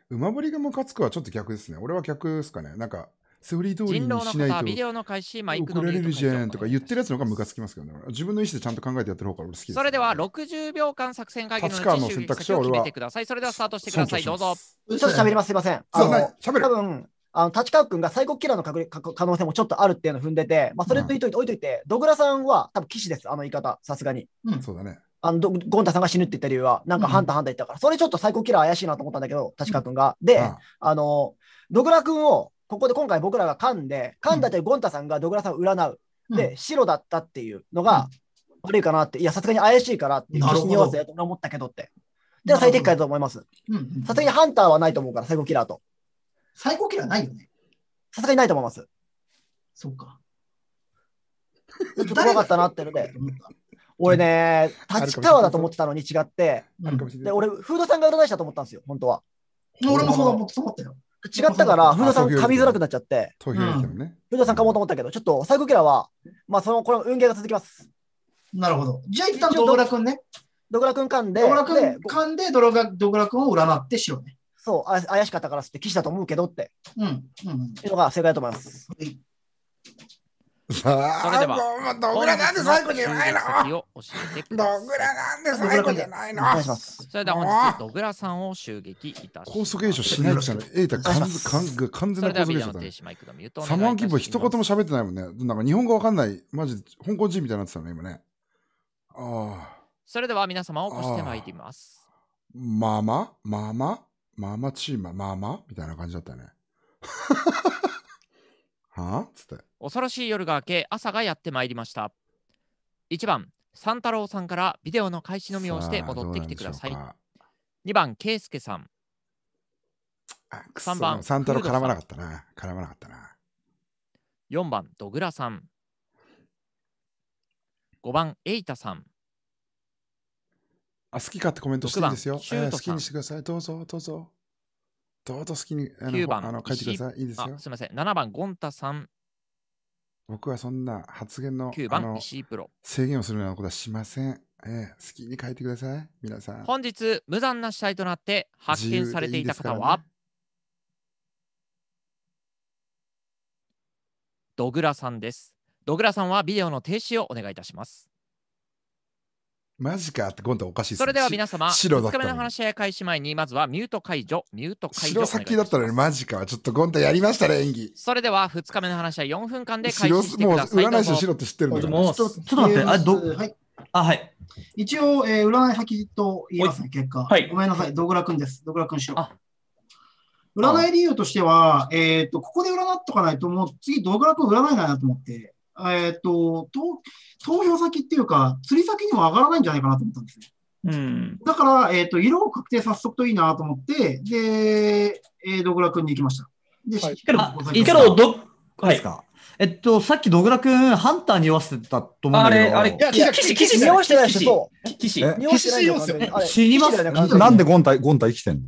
馬堀りがムカつくはちょっと逆ですね。俺は逆ですかね。なんか、セオリー通りにしないとビデオの開始マイク怒のられるじゃんとか言ってるやつの方がムカつきますけどね。自分の意思でちゃんと考えてやってる方が俺好きです、それでは60秒間作戦会議の立川の選択肢を決めてください。それではスタートしてください。どうぞ。ちょっと喋ります。すいません。あの、喋る。多分あの立川君が最高キラーの確率可能性もちょっとあるっていうのを踏んでて、まあ、それといといて、置いといて、ドグラさんは多分騎士です、あの言い方、さすがに。うん、そうだね。あのゴンタさんが死ぬって言った理由は、なんかハンターハンター言ったから、それちょっと最高キラー怪しいなと思ったんだけど、立川君が。で、あの、ドグラ君をここで今回僕らが噛んで、噛んだというゴンタさんがドグラさんを占う。で、白だったっていうのが悪いかなって、いや、さすがに怪しいからって、に合わせと思ったけどって。で最適解だと思います。さすがにハンターはないと思うから、最後キラーと。最後キラーないよね。さすがにないと思います。そうか。ちょっと怖かったなってので。俺ね、立川だと思ってたのに違って、で俺、フードさんが占い師だと思ったんですよ、本当は。俺もそう思ってたよ。違ったから、古田さん噛みづらくなっちゃって。投票ですよね。古田さん噛もうと思ったけど、ちょっと最後キャラは、まあ、その、この運ゲーが続きます。なるほど。じゃあ一旦ドグラ君ね。ドグラ君噛んで。ドグラ君噛んで、ドグラドグラ君を占ってしようね。そう、怪しかったからって、騎士だと思うけどって。うん。うん、っていうのが正解だと思います。はいそれでは、ドグラなんで最後じゃないのドグラなんで最後じゃないのそれでは本日、ドグラさんを襲撃いたします。高速減少しないとしたら、エイタ完全完全な高速減少だ、ね。サマンキープ一言も喋ってないもんね。なんか日本語わかんない、マジ香港人みたいになってたね、今ね。ああ。それでは皆様を起こしてまいります。まあまあまあまあまあまあチーマまあまあみたいな感じだったね。はあつって。恐ろしい夜が明け、朝がやってまいりました。1番、三太郎さんからビデオの開始のみをして戻ってきてください。さ番、2番、圭介さん。3番三サンタロ絡まなかったな。絡まなかったな。4番、ドグラさん。5番、エイタさん。あ、好きかってコメントしてんですよ。えーシュート好きにしてください。どうぞ、どうぞ。どうぞ好きに、あの、番あの書いてください。いいですよ。すみません。7番、ゴンタさん。僕はそんな発言の9番、の石井プロ。制限をするようなことはしません。ええ、好きに書いてください。皆さん。本日、無残な死体となって発見されていた方自いいはね、ドグラさんです。ドグラさんはビデオの停止をお願いいたします。マジかって今度はおかしいです、ね、それでは皆様、2日目の話し合い開始前に、まずはミュート解除、ミュート解除。白先だったのにマジか。ちょっと今度やりましたね、演技。それでは2日目の話は4分間で開始してください。もう占い師白って知ってるんだけど。ちょっと待って、あ、ど、はい。あ、はい。一応、えー、占い先と言いますね、結果。はい。ごめんなさい、ドグラ君です。ドグラ君白。占い理由としては、えっ、ー、と、ここで占っとかないと、もう次、ドグラ君占いないなと思って。えっ、ー、と投、投票先っていうか、釣り先にも上がらないんじゃないかなと思ったんですね。うん、だから、えっ、ー、と、色を確定させとくといいなと思って、で、えー、ドグラ君に行きました。で、はい、ど、はい。えっと、さっきドグラ君、ハンターに言わせてたと思うんけど。あれ、あれ、騎士、騎士、に合わせてないでしょ。騎士。騎士、死にます。なんでゴンタ、ゴンタ生きてんの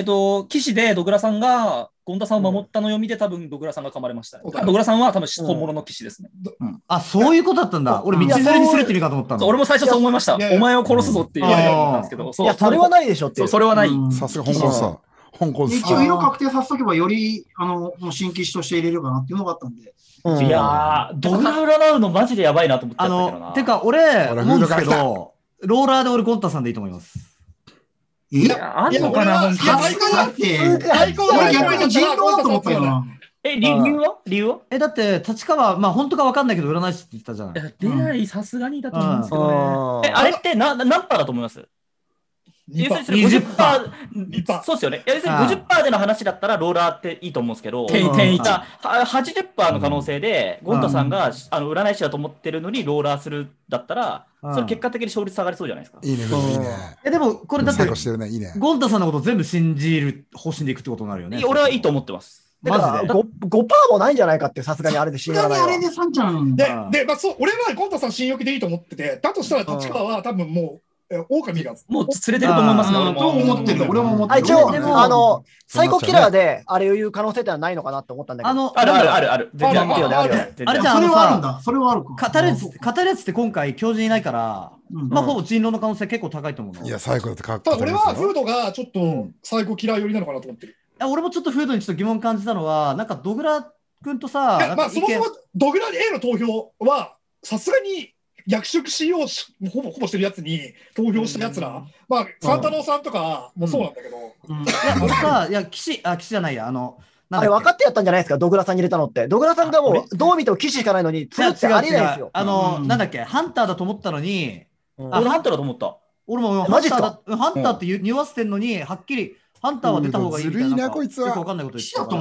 えっと、騎士でドグラさんが権田さんを守ったのを見て、多分ドグラさんが噛まれました、ね。ドグラさんは多分本物の騎士ですね。あ、そういうことだったんだ。俺、道連れにするって意味かと思ったの。俺も最初そう思いました。お前を殺すぞって言われたんですけど、それはないでしょって。それはない。さすが香港さ。香港さ。一応色確定させとけば、より、あの、もう新騎士として入れるかなっていうのがあったんで。いやー、ドグラ占うのマジでやばいなと思ってたけどな。てか、俺、思うんですけど、ローラーで俺、ゴンさんでいいと思います。いや、あんのかな、だっに。最高だって。逆に人狼だと思ったよな。え、理由は理由はえ、だって、立川、まあ本当か分かんないけど、占い師って言ったじゃん。出会い、さすがにだと思うんですけどね。え、あれってな何パーだと思います要するに50%パー、そうですよね。要するに50%での話だったらローラーっていいと思うんですけど、80%の可能性で、ゴンタさんがあの占い師だと思ってるのにローラーするだったら、それ結果的に勝率下がりそうじゃないですか。いいね、いいね。えでも、これだって、ゴンタさんのこと全部信じる方針でいくってことになるよね。俺はいいと思ってます。マジで 5%, 5もないんじゃないかって、さすがにあれで信用ないわ。あれで3ちゃんで、でまあ、そう俺はゴンタさん信用でいいと思ってて、だとしたら立川は多分もう、狼がもう連れてると思いますね。と思ってる俺も思ってる。一応、あの、サイコキラーであれを言う可能性ってのはないのかなと思ったんだけど。あの、あるあるあるある。あれじゃあ、それはあるんだ。それはある語るやつ、語るやつって今回、教授いないから、まあ、ほぼ人狼の可能性結構高いと思ういや、サイコだってかっこいい。俺はフードがちょっとサイコキラー寄りなのかなと思ってる。俺もちょっとフードにちょっと疑問感じたのは、なんかドグラ君とさ、まあ、そもそもドグラ A の投票は、さすがに役職使用ほぼほぼしてるやつに投票したやつら、うん、まあ、三太郎さんとかもそうなんだけど。うんうん、いや、僕は、いや、岸、あ、岸じゃないや、あの、あれ分かってやったんじゃないですか、ドグラさんに入れたのって。ドグラさんがもう、どう見ても岸しかないのに、ーってありえないですよ。あの、なんだっけ、ハンターだと思ったのに、俺ハンターだと思った。俺もハンターだ、ハンターって匂わせてんのに、はっきり、ハンターは出た方がいいみたいな。ずるいな、こいつは。わかんないこと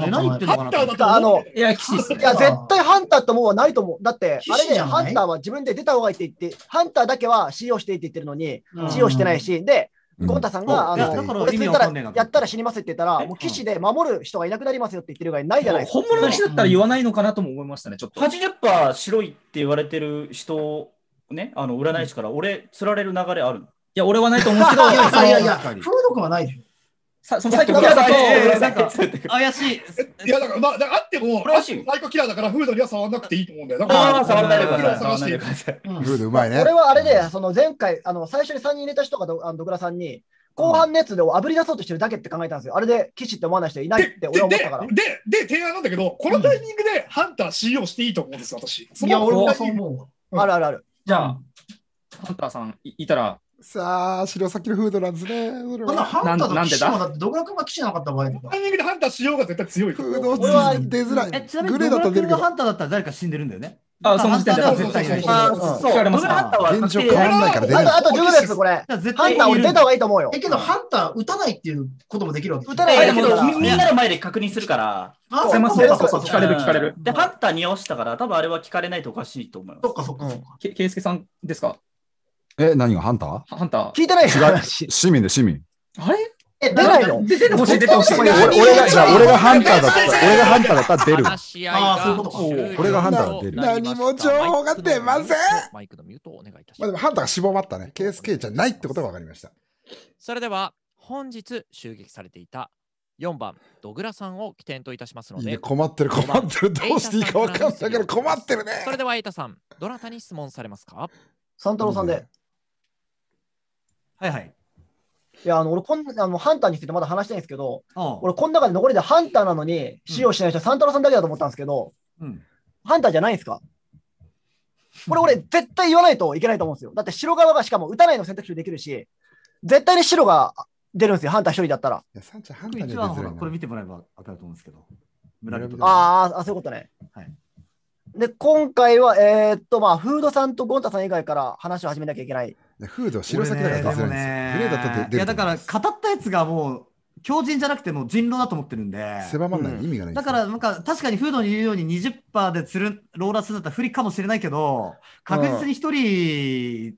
何言ってんのかなハンターだっいや、絶対ハンターともはないと思う。だって、あれで、ハンターは自分で出た方がいいって言って、ハンターだけは使用していいって言ってるのに、使用してないし、で、ゴンタさんが、あの、ついたら、やったら死にますって言ったら、もう騎士で守る人がいなくなりますよって言ってるがないじゃないですか。本物の騎士だったら言わないのかなとも思いましたね、ちょっと。80%白いって言われてる人、ね、あの、占い師から、俺、釣られる流れあるいや、俺はないと思うけど、いやいやいや、黒の子はないでしょ。さそのサイコキラだと、怪しい。いや、だから、だあっても、マイクキラーだから、フードには触らなくていいと思うんだよ。だあ触らないでください。フードうまいね。これはあれで、その前回、あの、最初に3人入れた人があの、ドクラさんに、後半のやつであぶり出そうとしてるだけって考えたんですよ。あれで騎士って思わない人いないって俺は思ったから。で、で、提案なんだけど、このタイミングでハンター使用していいと思うんです、私。いや、俺もそう思う。あるあるある。じゃあ、ハンターさんいたらさあ、白崎のフードなんですね。まだハンターと騎士もだって、ドグラクマ騎士なかった場合タイミングでハンターしようが絶対強い。フードは出づらい。え、ちなみにドグラ君がハンターだったら誰か死んでるんだよね。あ、その時点では絶対いない。そう、ドグラハンターは現状変わらないから出ない。あと10秒です、これ。ハンター俺出た方がいいと思うよ。え、けどハンター打たないっていうこともできるわけ打たないでもみんなの前で確認するから。あ、そうそうそう、聞かれる聞かれる。で、ハンターに押したから、多分あれは聞かれないとおかしいと思う。そっかそっか。けいすけさんですかえ、何がハンターハンター。聞いてない違う。市民で市民。あれえ、出ないの出てほしい、出てほしい。俺が、俺がハンターだったら、俺がハンターだったら出る。ああ、そういうことか。俺がハンターだ出る。何も情報が出ませんマイクのミュートをお願いいたします。ハンターが絞まったね。KSK じゃないってことが分かりました。それでは、本日襲撃されていた4番、ドグラさんを起点といたしますので。困ってる、困ってる。どうしていいか分かんないけど困ってるね。それでは、エイタさん、どなたに質問されますか三太郎さんで。はいはい。いや、あの、俺、こんあの、ハンターについてまだ話したいんですけど、うん俺、この中で残りでハンターなのに、使用しない人、サンタロさんだけだと思ったんですけど、うん。ハンターじゃないんですかこれ、俺、絶対言わないといけないと思うんですよ。だって、白側がしかも打たないの選択肢できるし、絶対に白が出るんですよ、ハンター一人だったら。いや、サンちゃん判こで番ほら、これ見てもらえば当たると思うんですけど。村人。あああ、そういうことね。はいで、今回は、えーっと、まあ、フードさんとゴンタさん以外から話を始めなきゃいけないフード白崎だから出せいんですよ。ね、いやだから語ったやつがもう強人じゃなくても人狼だと思ってるんで狭まんない、意味がない、だからなんか確かにフードに言うように20%でつるローラーするんだったら不利かもしれないけど確実に1人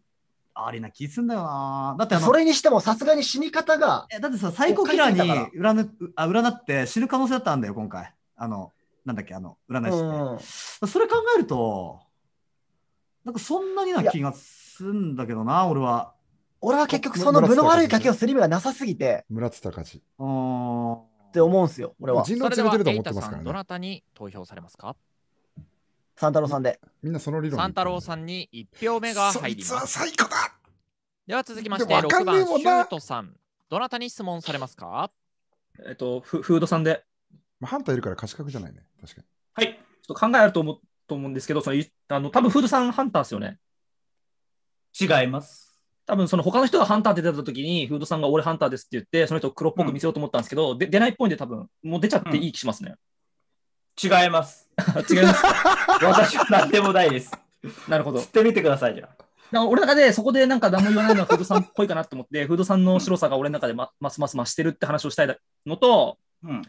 あれな気すんだよなだってそれにしてもさすがに死に方がだってさサイコキラーに占あ占って死ぬ可能性だったんだよ今回あのなんだっけあの占い師って、うん、それ考えるとなんかそんなにな気がするすんだけどな、俺は。俺は結局その分の悪い賭けをする意味がなさすぎて。村津隆史。うって思うんすよ、俺は。人狼詰めてると思ってますからね。どなたに投票されますか三太郎さんで。みんなその理論。三太郎さんに1票目が入ります。最高だでは続きまして、6番、シュートさん。どなたに質問されますかえっと、フードさんで。まあ、ハンターいるから貸し角じゃないね。確かに。はい。ちょっと考えあると思うと思うんですけど、そのあの多分フードさんハンターですよね。違います。多分その他の人がハンターって出た時に、フードさんが俺ハンターですって言って、その人を黒っぽく見せようと思ったんですけど、うん、で出ないっぽいんで多分、もう出ちゃっていい気しますね。うん、違います。違います。私は何でもないです。なるほど。知ってみてくださいじゃあ。な俺の中でそこでなんか何も言わないのはフードさんっぽいかなと思って、フードさんの白さが俺の中でまますます増してるって話をしたいのと、うん、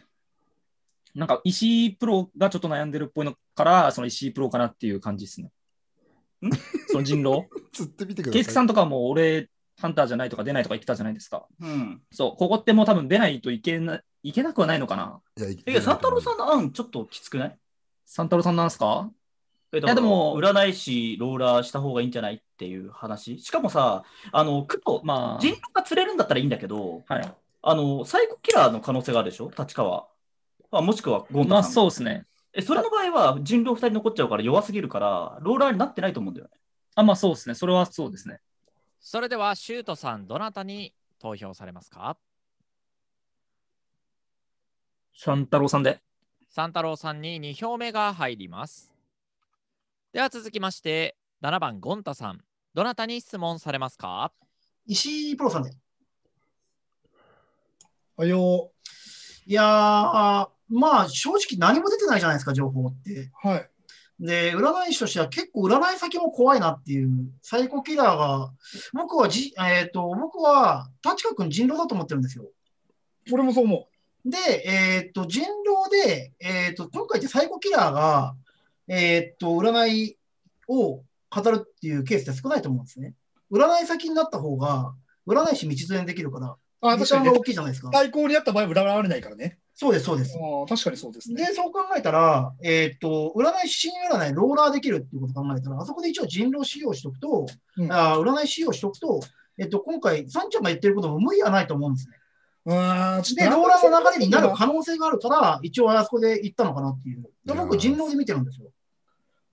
なんか石井プロがちょっと悩んでるっぽいのから、その石井プロかなっていう感じですね。その人狼釣ってみてください。ケイさんとかも俺、ハンターじゃないとか出ないとか言ってたじゃないですか。うん。そう、ここってもう多分出ないといけな、いけなくはないのかな。いや、いや三太郎さんの案、ちょっときつくない三太郎さんなんすかいやでも、占い師、ローラーした方がいいんじゃないっていう話。しかもさ、あの、クと、まあ、人狼が釣れるんだったらいいんだけど、はい。あの、サイコキラーの可能性があるでしょ立川。あもしくはゴンタさん。まあ、そうですね。え、それの場合は人狼2人残っちゃうから弱すぎるから、ローラーになってないと思うんだよね。あ、まあそうですね。それはそうですね。それでは、シュートさん、どなたに投票されますか三太郎さんで。三太郎さんに2票目が入ります。では続きまして、7番、ゴンタさん。どなたに質問されますか石井プロさんで。おはよう。いやまあ、正直何も出てないじゃないですか、情報って。はい。で、占い師としては結構占い先も怖いなっていう、サイコキラーが、僕はじ、えっ、ー、と、僕は、立川君人狼だと思ってるんですよ。俺もそう思う。で、えっ、ー、と、人狼で、えっ、ー、と、今回ってサイコキラーが、えっと、占いを語るっていうケースって少ないと思うんですね。占い先になった方が、占い師道連れできるから、あ、確かに、大きいじゃないですか。最高にあった場合、占われないからね。そうです、そうです。確かにそうです、ね、で、そう考えたら、えっ、と、占い師、占い、ローラーできるっていうことを考えたら、あそこで一応人狼使用しとくと、うん、あ占い使用しとくと、えっ、と、今回、サンちゃんが言ってることも無理はないと思うんですね。うんで、ローラーの流れになる可能性があるから、一応あそこで行ったのかなっていう。で僕、人狼で見てるんですよ。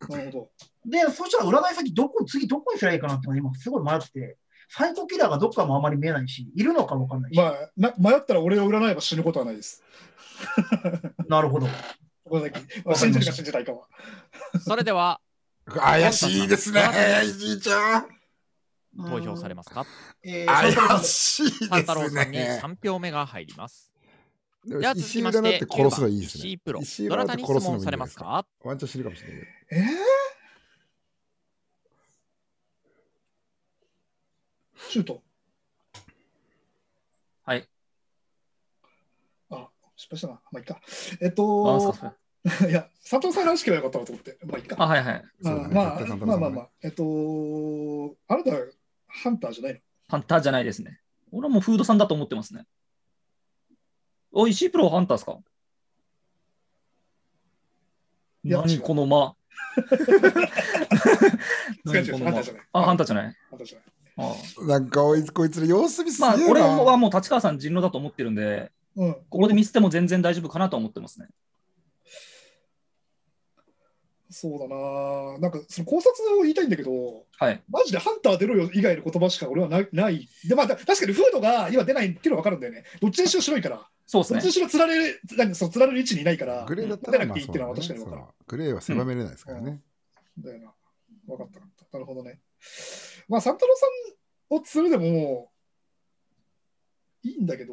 なるほど。で、そしたら占い先、どこ、次どこにすればいいかなって今、すごい迷ってて。サイコキラーがどっかもあまり見えないし、いるのかもわかんないし。まあ、な迷ったら俺を占えば死ぬことはないです。なるほど。信じるか信じないかは。それでは。怪しいですね、じいちゃん。投票されますか、えー、怪しいですね。三さんに3票目が入ります。では続きまして、石って殺すのいいですね。プロ、どなたに質問されますかワンチャン知るかもしれない。えーシュート。はい。あ、失敗したな。まあ、いっか。えっと、いや、佐藤さんらしくはよかったと思って。まあ、いっか。あ、はいはい。まあ、まあまあまあえっと、あなた、ハンターじゃないのハンターじゃないですね。俺はもうフードさんだと思ってますね。お、石井プロハンターですか何この間。あ、ハンターじゃない。ハンターじゃない。なんかこいつら様子見すまあ、俺はもう立川さん人狼だと思ってるんで、うん、ここで見せても全然大丈夫かなと思ってますね。そうだななんかその考察を言いたいんだけど、はい、マジでハンター出ろよ以外の言葉しか俺はなないで、まあ、確かにフードが今出ないっていうのは分かるんだよねどっちにしろ白いからそうすねどっちにしろ釣られるなんそう釣られる位置にいないからグレーだったら、出なくていいっていうのは確かに分かる、ね、グレーは狭めれないですからね、うん、だよな分かったなるほどねまあ、三太郎さんを釣るでも、いいんだけど。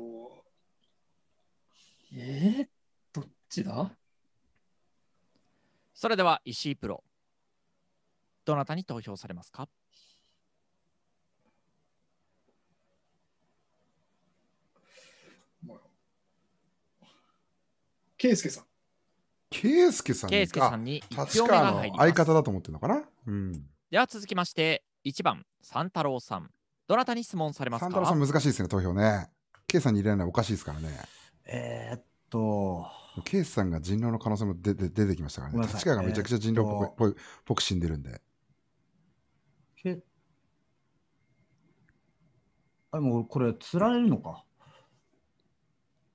えー、どっちだそれでは、石井プロ。どなたに投票されますか圭介さん。圭介さんに。圭介さんに。確か相方だと思ってるのかな。うん。では続きまして、1番、三太郎さん。どなたに質問されますか三太郎さん難しいですね、投票ね。K さんに入れないのはおかしいですからね。えー、っと。ケイさんが人狼の可能性も出て出てきましたからね。立川がめちゃくちゃ人狼っぽ,、えー、ぽく死んでるんで。けあ、もうこれ、つられるのか。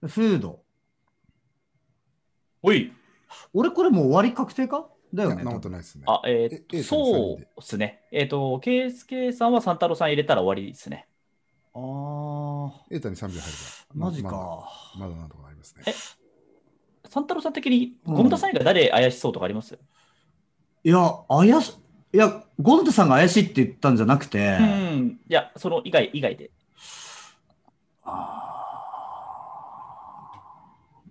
フード。おい。俺これもう終わり確定かだよね。なことないですね。あ、えー、っそうですね。えー、っと、圭介さんは三太郎さん入れたら終わりですね。ああ。A 谷3秒入れば。マジか。まだなんとかありますね。え三太郎さん的に、ゴンタさん以外誰怪しそうとかあります、いや、怪し、いや、ゴンタさんが怪しいって言ったんじゃなくて。うん。いや、その以外、以外で。ああ。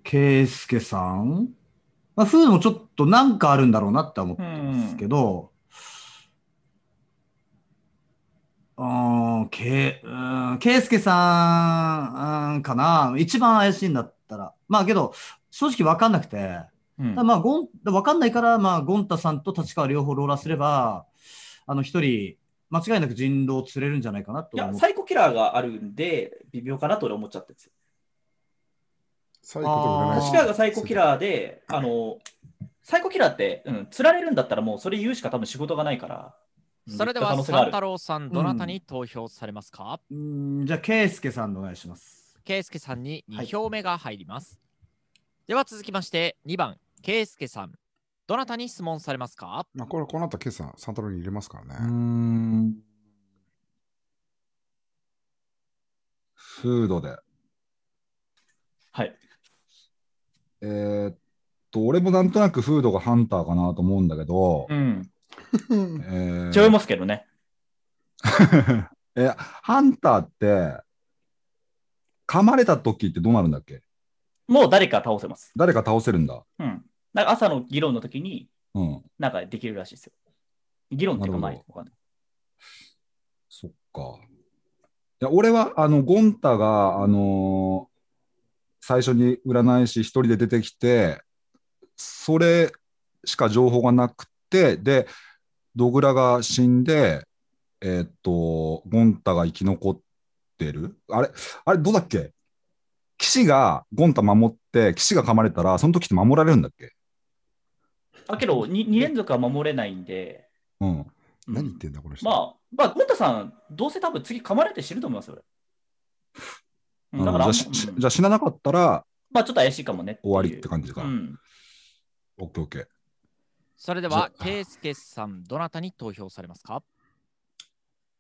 圭介さんまあ、フードもちょっとなんかあるんだろうなって思ってますけど、うん、けうん、ケイスケさんんかな一番怪しいんだったら。まあけど、正直わかんなくて、うん、まあゴン、わかんないから、まあ、ゴンタさんと立川両方ローラーすれば、あの、一人、間違いなく人狼を釣れるんじゃないかなといや、サイコキラーがあるんで、微妙かなと俺思っちゃってるんですよ。サイコ川がサイコキラーで、あの、サイコキラーって、うん、釣られるんだったらもうそれ言うしか多分仕事がないから。それでは、サンタロウさん、どなたに投票されますか、うん、じゃあ、圭介さんお願いします。圭介さんに2票目が入ります。はい、では、続きまして、2番、スケさん、どなたに質問されますかまあ、これ、この後、圭さん、サンタロウに入れますからね。うん。フードで。はい。えー、っと、俺もなんとなくフードがハンターかなと思うんだけど、うん。えー、違いますけどね。え、ハンターって、噛まれた時ってどうなるんだっけもう誰か倒せます。誰か倒せるんだ。うん。なんか朝の議論の時に、うん、なんかできるらしいですよ。議論っていうか前とかね。そっか。いや俺はあのゴンタが、あの最初に占い師1人で出てきてそれしか情報がなくてでドグラが死んでえー、っとゴンタが生き残ってるあれあれどうだっけ騎士がゴンタ守って騎士が噛まれたらその時って守られるんだっけあけど 2, 2連続は守れないんで、うん、何言ってんだこの人まあまあゴンタさんどうせ多分次噛まれて死ぬと思いますよだから、じゃあ死ななかったら、まあちょっと怪しいかもね。終わりって感じか。うん。オッケーオッケー。それでは、ケースケさん、どなたに投票されますか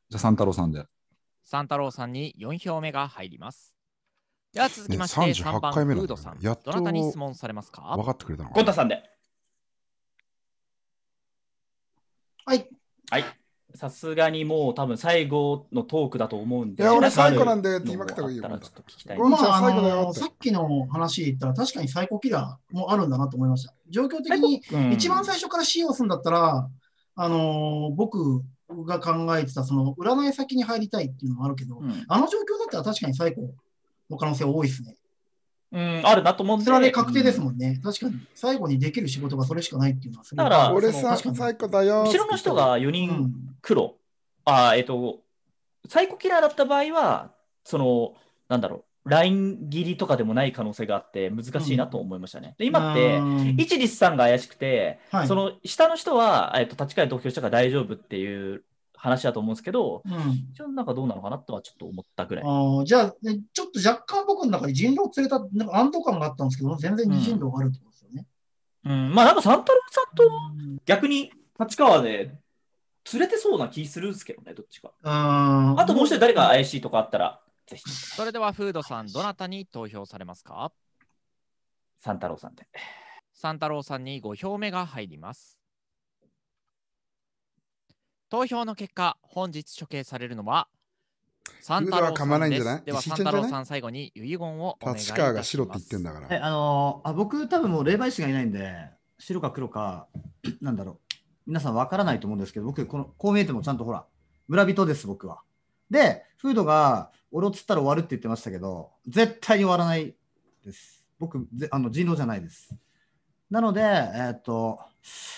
じゃあ、三太郎さんで。三太郎さんに4票目が入ります。では続きまして、ね、3番、回目フードさん、やどなたに質問されますか分かってくれたのゴンタさんで。はい。はい。さすがにもう多分最後のトークだと思うんで。いや、俺最後なんでって言くた方がいいよ。ちょっと聞きたい。まあ、あのー、さっきの話言ったら確かに最高キラーもあるんだなと思いました。状況的に一番最初から使用するんだったら、あのー、僕が考えてたその占い先に入りたいっていうのもあるけど、うん、あの状況だったら確かに最高の可能性多いですね。うん、あるなと思うんで。それはね、確定ですもんね。確かに。最後にできる仕事がそれしかないっていうのは、だから、俺さ、最後だよ。後ろの人が4人黒。うん、あ、えっ、ー、と、サイコキラーだった場合は、その、なんだろう。ライン切りとかでもない可能性があって難しいなと思いましたね。うん、で今って、一律さんが怪しくて、はい、その下の人は、えっと、立ち返り投票したから大丈夫っていう話だと思うんですけど、一応なんかどうなのかなとはちょっと思ったぐらい。あじゃあ、ね、ちょっと若干僕の中に人狼を連れたなんか安堵感があったんですけど、全然二人狼があるってことですよね。うん、まあなんか三太郎さんと逆に立川で連れてそうな気するんですけどね、どっちか。ああともう一人誰が怪しいとかあったら、ぜひ。それでは、フードさん、どなたに投票されますか三太郎さんで。三太郎さんに5票目が入ります。投票の結果、本日処刑されるのは、サンタロウさんです。では、サンタロウさん、最後に遺言をお願いします。立川が白って言ってんだから。えあのー、あ僕、多分もう霊媒師がいないんで、白か黒か、なんだろう。皆さん分からないと思うんですけど、僕、このこう見えてもちゃんとほら、村人です、僕は。で、フードが、俺を釣ったら終わるって言ってましたけど、絶対に終わらないです。僕、ぜあの人狼じゃないです。なので、えー、っと、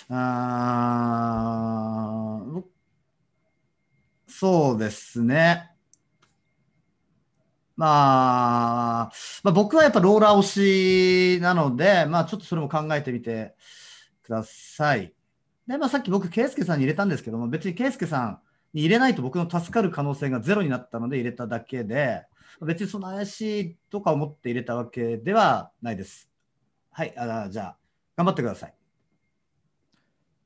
あ僕そうですね。まあ、まあ、僕はやっぱローラー推しなので、まあ、ちょっとそれも考えてみてください。で、まあ、さっき僕、圭介さんに入れたんですけども、別に圭介さんに入れないと僕の助かる可能性がゼロになったので入れただけで、別にその怪しいとか思って入れたわけではないです。はい、あじゃあ、頑張ってください。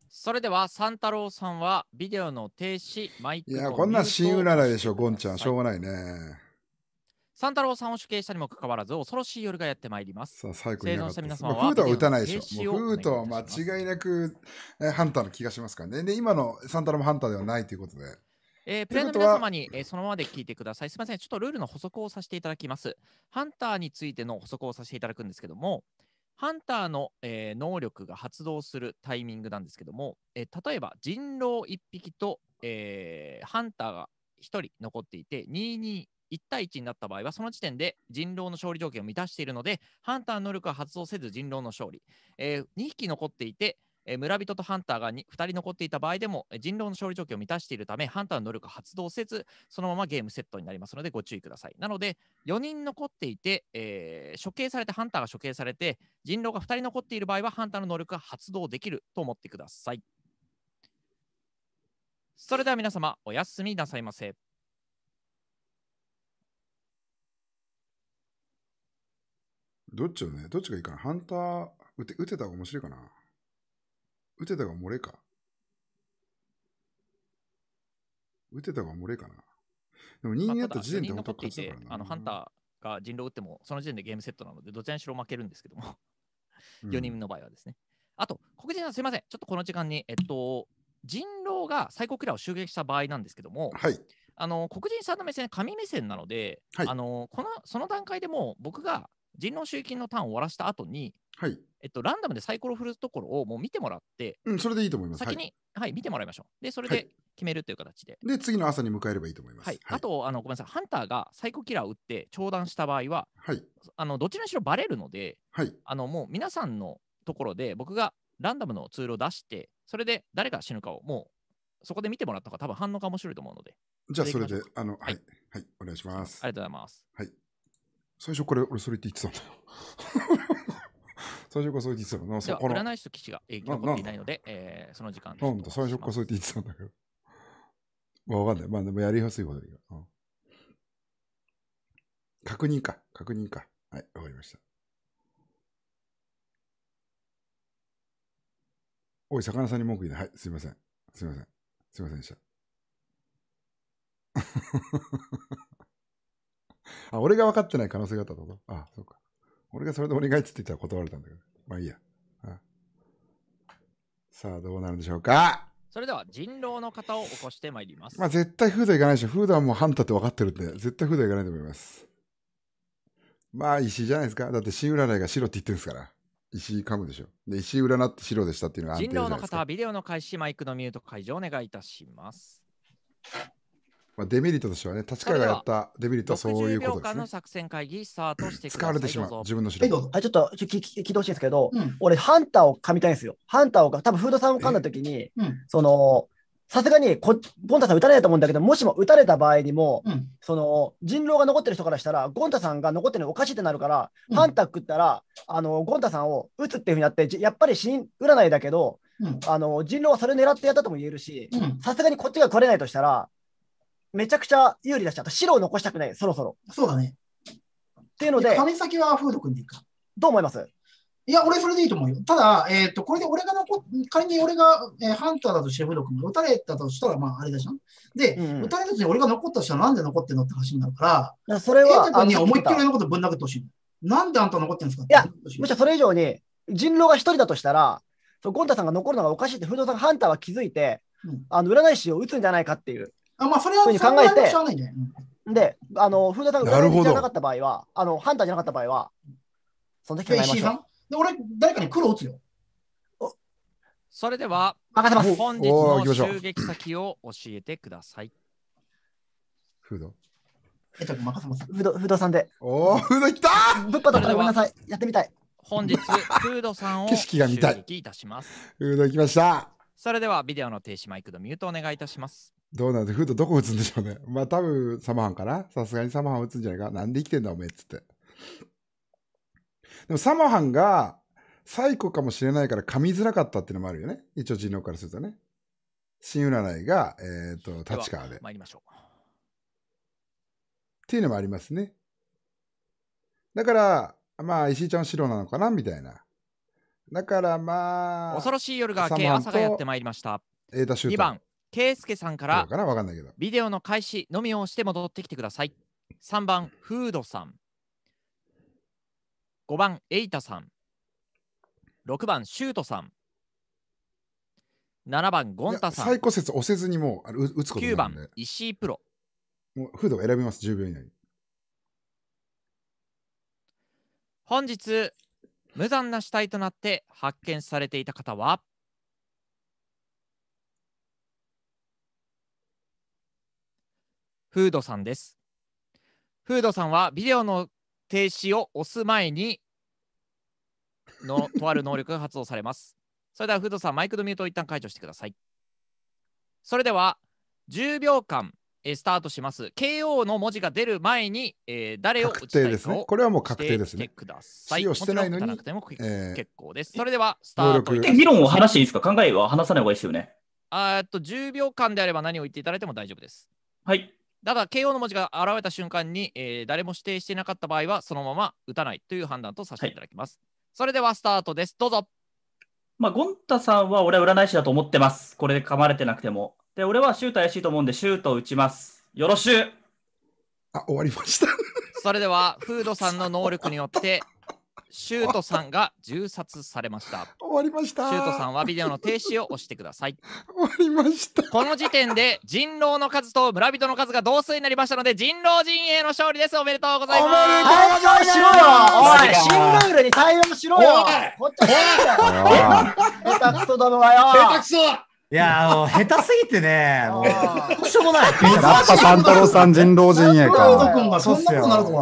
それでは、三太郎さんはビデオの停止、マイクいや、こんな新占いでしょ、ゴンちゃん。しょうがないね。三太郎さんを主刑したにもかかわらず、恐ろしい夜がやってまいります。さあ、最後に。者フードは打たないでしょ。もうフードは間違いなく、えハンターの気がしますからね。で、今の三太郎もハンターではないということで。えー、プレイの皆様に、えー、そのままで聞いてください。すみません、ちょっとルールの補足をさせていただきます。ハンターについての補足をさせていただくんですけども、ハンターの、えー、能力が発動するタイミングなんですけども、えー、例えば人狼1匹と、えー、ハンターが1人残っていて22 1対1になった場合は、その時点で人狼の勝利条件を満たしているので、ハンター能力は発動せず人狼の勝利。えー、2匹残っていて、え村人とハンターが 2, 2人残っていた場合でも人狼の勝利条件を満たしているためハンターの能力発動せずそのままゲームセットになりますのでご注意くださいなので4人残っていて、えー、処刑されてハンターが処刑されて人狼が2人残っている場合はハンターの能力が発動できると思ってくださいそれでは皆様おやすみなさいませどっちをね、どっちがいいかなハンター、打て打てた方が面白いかな打てたが漏れか。打てたが漏れかな。でも人間だった時点で本ってて、だあのハンターが人狼打っても、その時点でゲームセットなので、どちらにしろ負けるんですけども4 人の場合はですね。うん、あと、黒人さんすいません。ちょっとこの時間に、えっと、人狼がサイコキラーを襲撃した場合なんですけども、はい、あの黒人さんの目線、紙目線なので、はい、あのこのその段階でも僕が人狼襲撃のターンを終わらした後に、はい。えっと、ランダムでサイコロ振るところをもう見てもらって、うん、それでいいと思います。先に、はい、はい、見てもらいましょう。で、それで決めるという形で。で、次の朝に迎えればいいと思います。はい。あと、あの、ごめんなさい、ハンターがサイコキラーを打って長弾した場合は、はい。あの、どちらにしろバレるので、はい。あの、もう皆さんのところで、僕がランダムのツールを出して、それで誰が死ぬかをもう、そこで見てもらった方が多分反応が面白いと思うので。じゃあ、それで、あの、はい、はい、お願いします。ありがとうございます。はい。最初、これ、俺、それって言ってたんだよ。最初からそう言ってたの。では、占い師と騎士が影響残っていないので、えー、その時間で。なんだ、最初からそう言ってたんだけど。まあ、わかんない。まあ、でもやりやすいことでいいよ、うん。確認か。確認か。はい、わかりました。おい、魚さんに文句言いない。はい、すいません。すいません。すいませんでした。あ、俺が分かってない可能性があったとあ、そうか。俺がそれでお願いって言ったら断られたんだけど。まあいいや。ああさあ、どうなるんでしょうか。それでは人狼の方を起こしてまいります。まあ絶対フードいかないでしょ。フードはもうハンターって分かってるんで、絶対フードいかないと思います。まあ石じゃないですか。だって石占いが白って言ってるんですから。石噛むでしょ。で、石占って白でしたっていうのが人狼の方はビデオの開始、マイクのミュート解除お願いいたします。まあ、デメリットとしてはね、立川がやったデメリットはそういうことです、ね。作戦会議スタートして使われてしまう、自分の知い、あちょっと聞いてほしいんですけど、うん、俺、ハンターを噛みたいんですよ。ハンターを、多分フードさんを噛んだときに、その、さすがにこ、ゴンタさん打たれないと思うんだけど、もしも打たれた場合にも、うん、その人狼が残ってる人からしたら、ゴンタさんが残ってるのおかしいってなるから、うん、ハンター食ったら、あのゴンタさんを打つっていうふうになって、やっぱり死因占いだけど、うん、あの人狼はそれを狙ってやったとも言えるし、さすがにこっちが食われないとしたら、めちゃくちゃ有利だし、あと白を残したくない、そろそろ。そうだね。っていうので、金先はフード君でいいか。どう思いますいや、俺それでいいと思うよ。ただ、えっ、ー、と、これで俺が残仮に俺が、えー、ハンターだとしてフード君が撃たれたとしたら、まあ、あれでしょ。で、ううん、たれた時に俺が残ったとしたら、なんで残ってんのって話になるから、それは、えー、君に思いっきり俺のことぶん殴ってほしい。なんであんた残ってんですかいや、むしろそれ以上に、人狼が一人だとしたら、そゴンタさんが残るのがおかしいって、フードさんがハンターは気づいて、うん、あの占い師を打つんじゃないかっていう。あ、まあ、それは、ふうに考えて、うん、で、あの、フードタグじゃなかった場合は、あの、ハンターじゃなかった場合は、その時考えましょう。で、俺、誰かに黒打つよ。それでは、任せます本日の襲撃先を教えてください。フード。えっと、任せます。フード、フードさんで。おお、フードきたぶっぱとかでごめんなさい。やってみたい。本日、フードさんを 景色が見たい。いたします。フードきました。それでは、ビデオの停止マイクのミュートお願いいたします。どうなんでフードどこ打つんでしょうね。まあ多分、サマハンかなさすがにサマハン打つんじゃないかなんで生きてんだおめえっつって。でもサマハンが最古かもしれないから噛みづらかったっていうのもあるよね。一応人狼からするとね。新占いが、えっ、ー、と、立川で。参りましょう。っていうのもありますね。だから、まあ、石井ちゃん白なのかなみたいな。だからまあ、恐ろしい夜が明け、朝がやってまいりました。エータシュー2番、ケイスケさんからかかんないけどビデオの開始のみを押して戻ってきてください。3番、フードさん。5番、エイタさん。6番、シュートさん。7番、ゴンタさん。最高説押せずにもうあ打つこと9番、石井プロ。もうフードを選びます、10秒以内本日、無残な死体となって発見されていた方はフードさんです。フードさんはビデオの停止を押す前にのとある能力が発動されます。それではフードさん、マイクのミュートを一旦解除してください。それでは10秒間、えー、スタートします。KO の文字が出る前に、えー、誰を打ちたいかを、これはもう確定ですね。ください。使用してないのに。なくても、えー、結構です。それではスタート議論を話していいですか考えは話さない方がいいですよね。あっと10秒間であれば何を言っていただいても大丈夫です。はい。ただ KO の文字が現れた瞬間に、えー、誰も指定していなかった場合は、そのまま打たないという判断とさせていただきます。はい、それではスタートです。どうぞ。まあ、ゴンタさんは俺は占い師だと思ってます。これで噛まれてなくても。で、俺はシュート怪しいと思うんで、シュートを打ちます。よろしゅう。あ、終わりました それでは、フードさんの能力によって、シュートさんが銃殺されました。終わりました。シュートさんはビデオの停止を押してください。終わりました。この時点で人狼の数と村人の数が同数になりましたので、人狼陣営の勝利です。おめでとうございます。対応しろよ。おい、新ルールに対応しろよ。こっちは下手くそだよ。下手くそ。いやもう下手すぎてね、もう、どうしようもない。やっぱ三太郎さん人狼陣営か。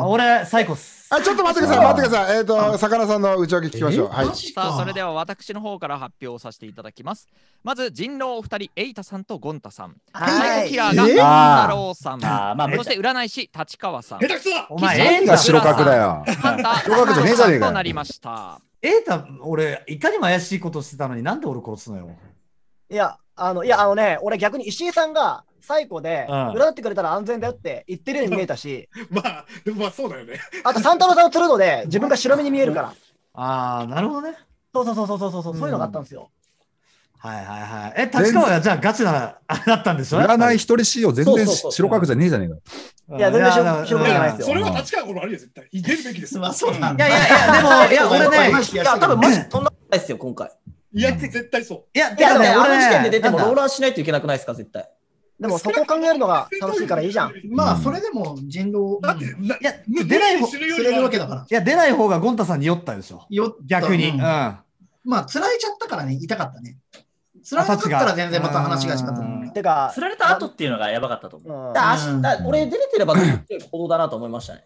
俺、サイコあ、ちょっと待ってください、待ってください。えっ、ー、と、なさんの内訳聞きましょう。はい。さあ、それでは私の方から発表させていただきます。まず、人狼お二人、エイタさんとゴンタさん。サイコキラーが三太郎さん。まあ、そして、占い師、立川さん。下手くそお前、エイタ白角だよ。白角じゃねえじゃねえか。エイタ、俺、いかにも怪しいことしてたのになんで俺殺すのよ。いや、あの、いや、あのね、俺逆に石井さんが最古で、占ってくれたら安全だよって言ってるように見えたし、まあ、でもまあそうだよね。あと、サンタロさんを釣るので、自分が白目に見えるから。ああ、なるほどね。そうそうそうそうそうそう、そういうのがあったんですよ。はいはいはい。え、立川がじゃあガチな、あれだったんでしょ占い一人仕様、全然う白角じゃねえじゃねえか。いや、全然白角じゃないですよ。それは立川頃あるよ、絶対。出るべきです。まあそうなんいやいやいや、でも、いや、俺ね、いや、多分マジ、とんなことないですよ、今回。いや、絶対そう。いや、でもね、あの時点で出てもローラーしないといけなくないですか、絶対。でもそこ考えるのが楽しいからいいじゃん。まあ、それでも人狼。だって、いや、出ない方、が、れるわけだから。いや、出ない方がゴンタさんに酔ったでしょ。逆に。うん。まあ、釣られちゃったからね、痛かったね。釣られたかったら全然また話が違った。てか、釣られた後っていうのがやばかったと思う。だ俺、出れてれば、ほどだなと思いましたね。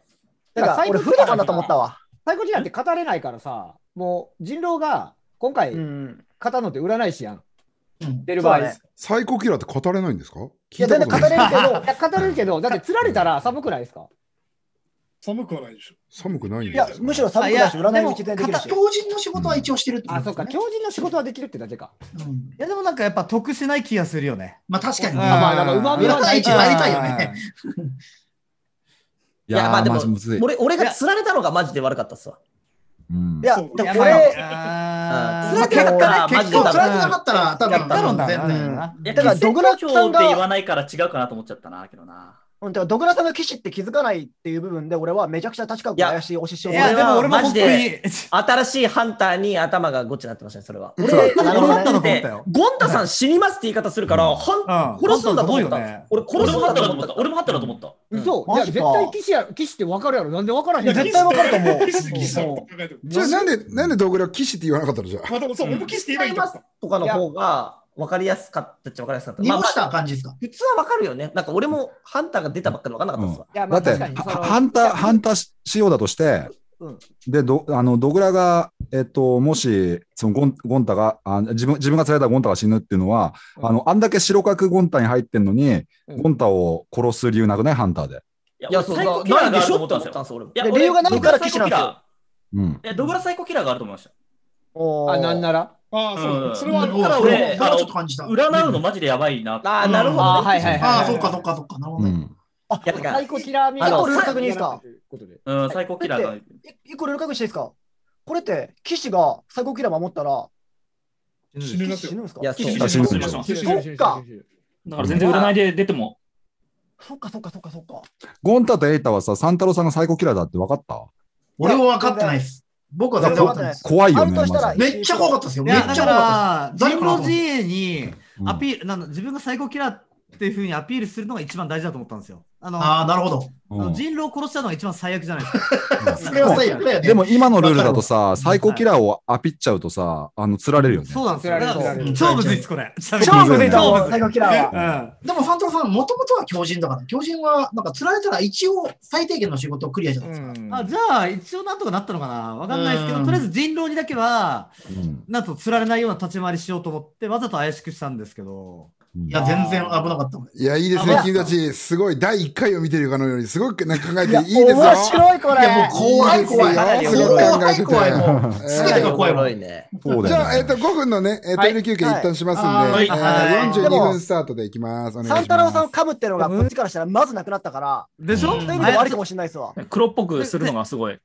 だから、俺、古田さんだと思ったわ。最高時代って語れないからさ、もう人狼が、今回、語るのって占い師やん。出る場合、サイコキラーって語れないんですかいや、全然語れるけど、語れるけど、だって釣られたら寒くないですか寒くはないでしょ。寒くないいや、むしろ寒くないし、占いも一然できるし。強人の仕事は一応してるってこと、あ、そうか、強人の仕事はできるってだけか。いや、でもなんかやっぱ得しない気がするよね。まあ確かにまあ、うまみの一い一りたいよね。いや、まあでも、俺俺が釣られたのがマジで悪かったっすわ。いや、でもこれ、な。辛くなかったら、結構辛くなかったら、多分やったろうな。だから、ドグラさんが。って言わないから違うかなと思っちゃったな、けどな。うん、ドグラさんが騎士って気づかないっていう部分で、俺はめちゃくちゃ確かに怪しいお師匠いや、でも俺もマジで、新しいハンターに頭がごっちになってましたね、それは。俺、ゴンタさん死にますって言い方するから、殺すんだと思った。俺、殺すんだと思った。俺もハンターだと思った。そう、絶対騎士や、騎士って分かるやろ。なんで分からへん絶対分かると思う。騎士じゃあなんで、なんでドグラ騎士って言わなかったのじゃあ。そう、僕騎士って言えばいいとかの方が、分かりやすかったっちゃ分かりやすかった。濁した感じですか、まあ、普通は分かるよね。なんか俺もハンターが出たばっかり分からなかったですわ。うん、いやまあ、だってハンター、ハンター仕様だとして、うん、でどあのドグラが、えっと、もしそのゴンゴンタがあ自分自分が連れたゴンタが死ぬっていうのは、うん、あのあんだけ白角ゴンタに入ってんのに、うん、ゴンタを殺す理由なくないハンターで。いや、そうないでしょって思ったんですよ。理由がないから騎士なんでうん、ドグラサイコキラーがあると思いました。あ、なんならあそう、それは、だか俺、ちょっと感じた。占うのマジでやばいな。あなるほど。あはいはいはい。あそっかそっかそっか。なるほど。うんあ、サイコキラーみたいな。ルルカクにいいですかうん、サイコキラーが。これ、ルルカクしていいですかこれって、騎士がサイコキラー守ったら、死ぬんですかいや、死ぬんですよ。そっか。だから全然占いで出ても。そっかそっかそっかそっか。ゴンタとエイタはさ、サンタロウさんがサイコキラーだって分かった俺は分かってないです。僕は全然分かんないです。怖いよね。めっちゃ怖かったですよ。めっちゃ怖かった。人狼陣営にアピール、自分が最高キラーっっていうふうにアピールするのが一番大事だと思ったんですよ。あのあなるほど。人狼を殺したのが一番最悪じゃないですか。でも今のルールだとさ、最高キラーをアピっちゃうとさ、あの、釣られるよね。そうなんですよ。超むずいです、これ。超むずいと思う、最キラーは。でも、ファントロさん、もともとは狂人だから、狂人は、なんか釣られたら一応最低限の仕事をクリアじゃないですか。あじゃあ、一応なんとかなったのかなわかんないですけど、とりあえず人狼にだけは、なんと釣られないような立ち回りしようと思って、わざと怪しくしたんですけど。いや、全然危なかった。いや、いいですね、君たち。すごい、第1回を見てるかのように、すごくなんか考えていいですよ。面白い、これ。いや、もう怖い、怖い。すごく考えて怖い、もう。すべてが怖いもん。じゃあ、えっと、5分のね、えトイレ休憩一旦しますんで、42分スタートでいきます。三太郎さんを噛むってのが、こっちからしたらまずなくなったから。でしょという意でもあかもしれないですわ。黒っぽくするのがすごい。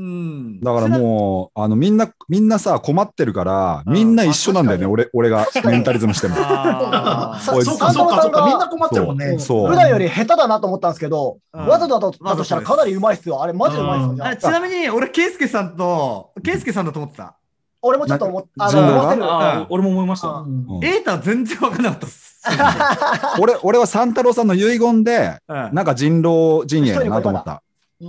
うん、だからもう、あの、みんな、みんなさ、困ってるから、みんな一緒なんだよね、俺、俺が、メンタリズムしても。そうか、そうか、そうか、みんな困ってるもんね。普段より下手だなと思ったんですけど、わざとだとしたらかなりうまいっすよ。あれ、マジでうまいっすよ。ちなみに、俺、ケイスケさんと、ケイスケさんだと思ってた。俺もちょっと思あの俺も思いました。エータ全然わかんなかったっす。俺、俺は三太郎さんの遺言で、なんか人狼陣営だなと思った。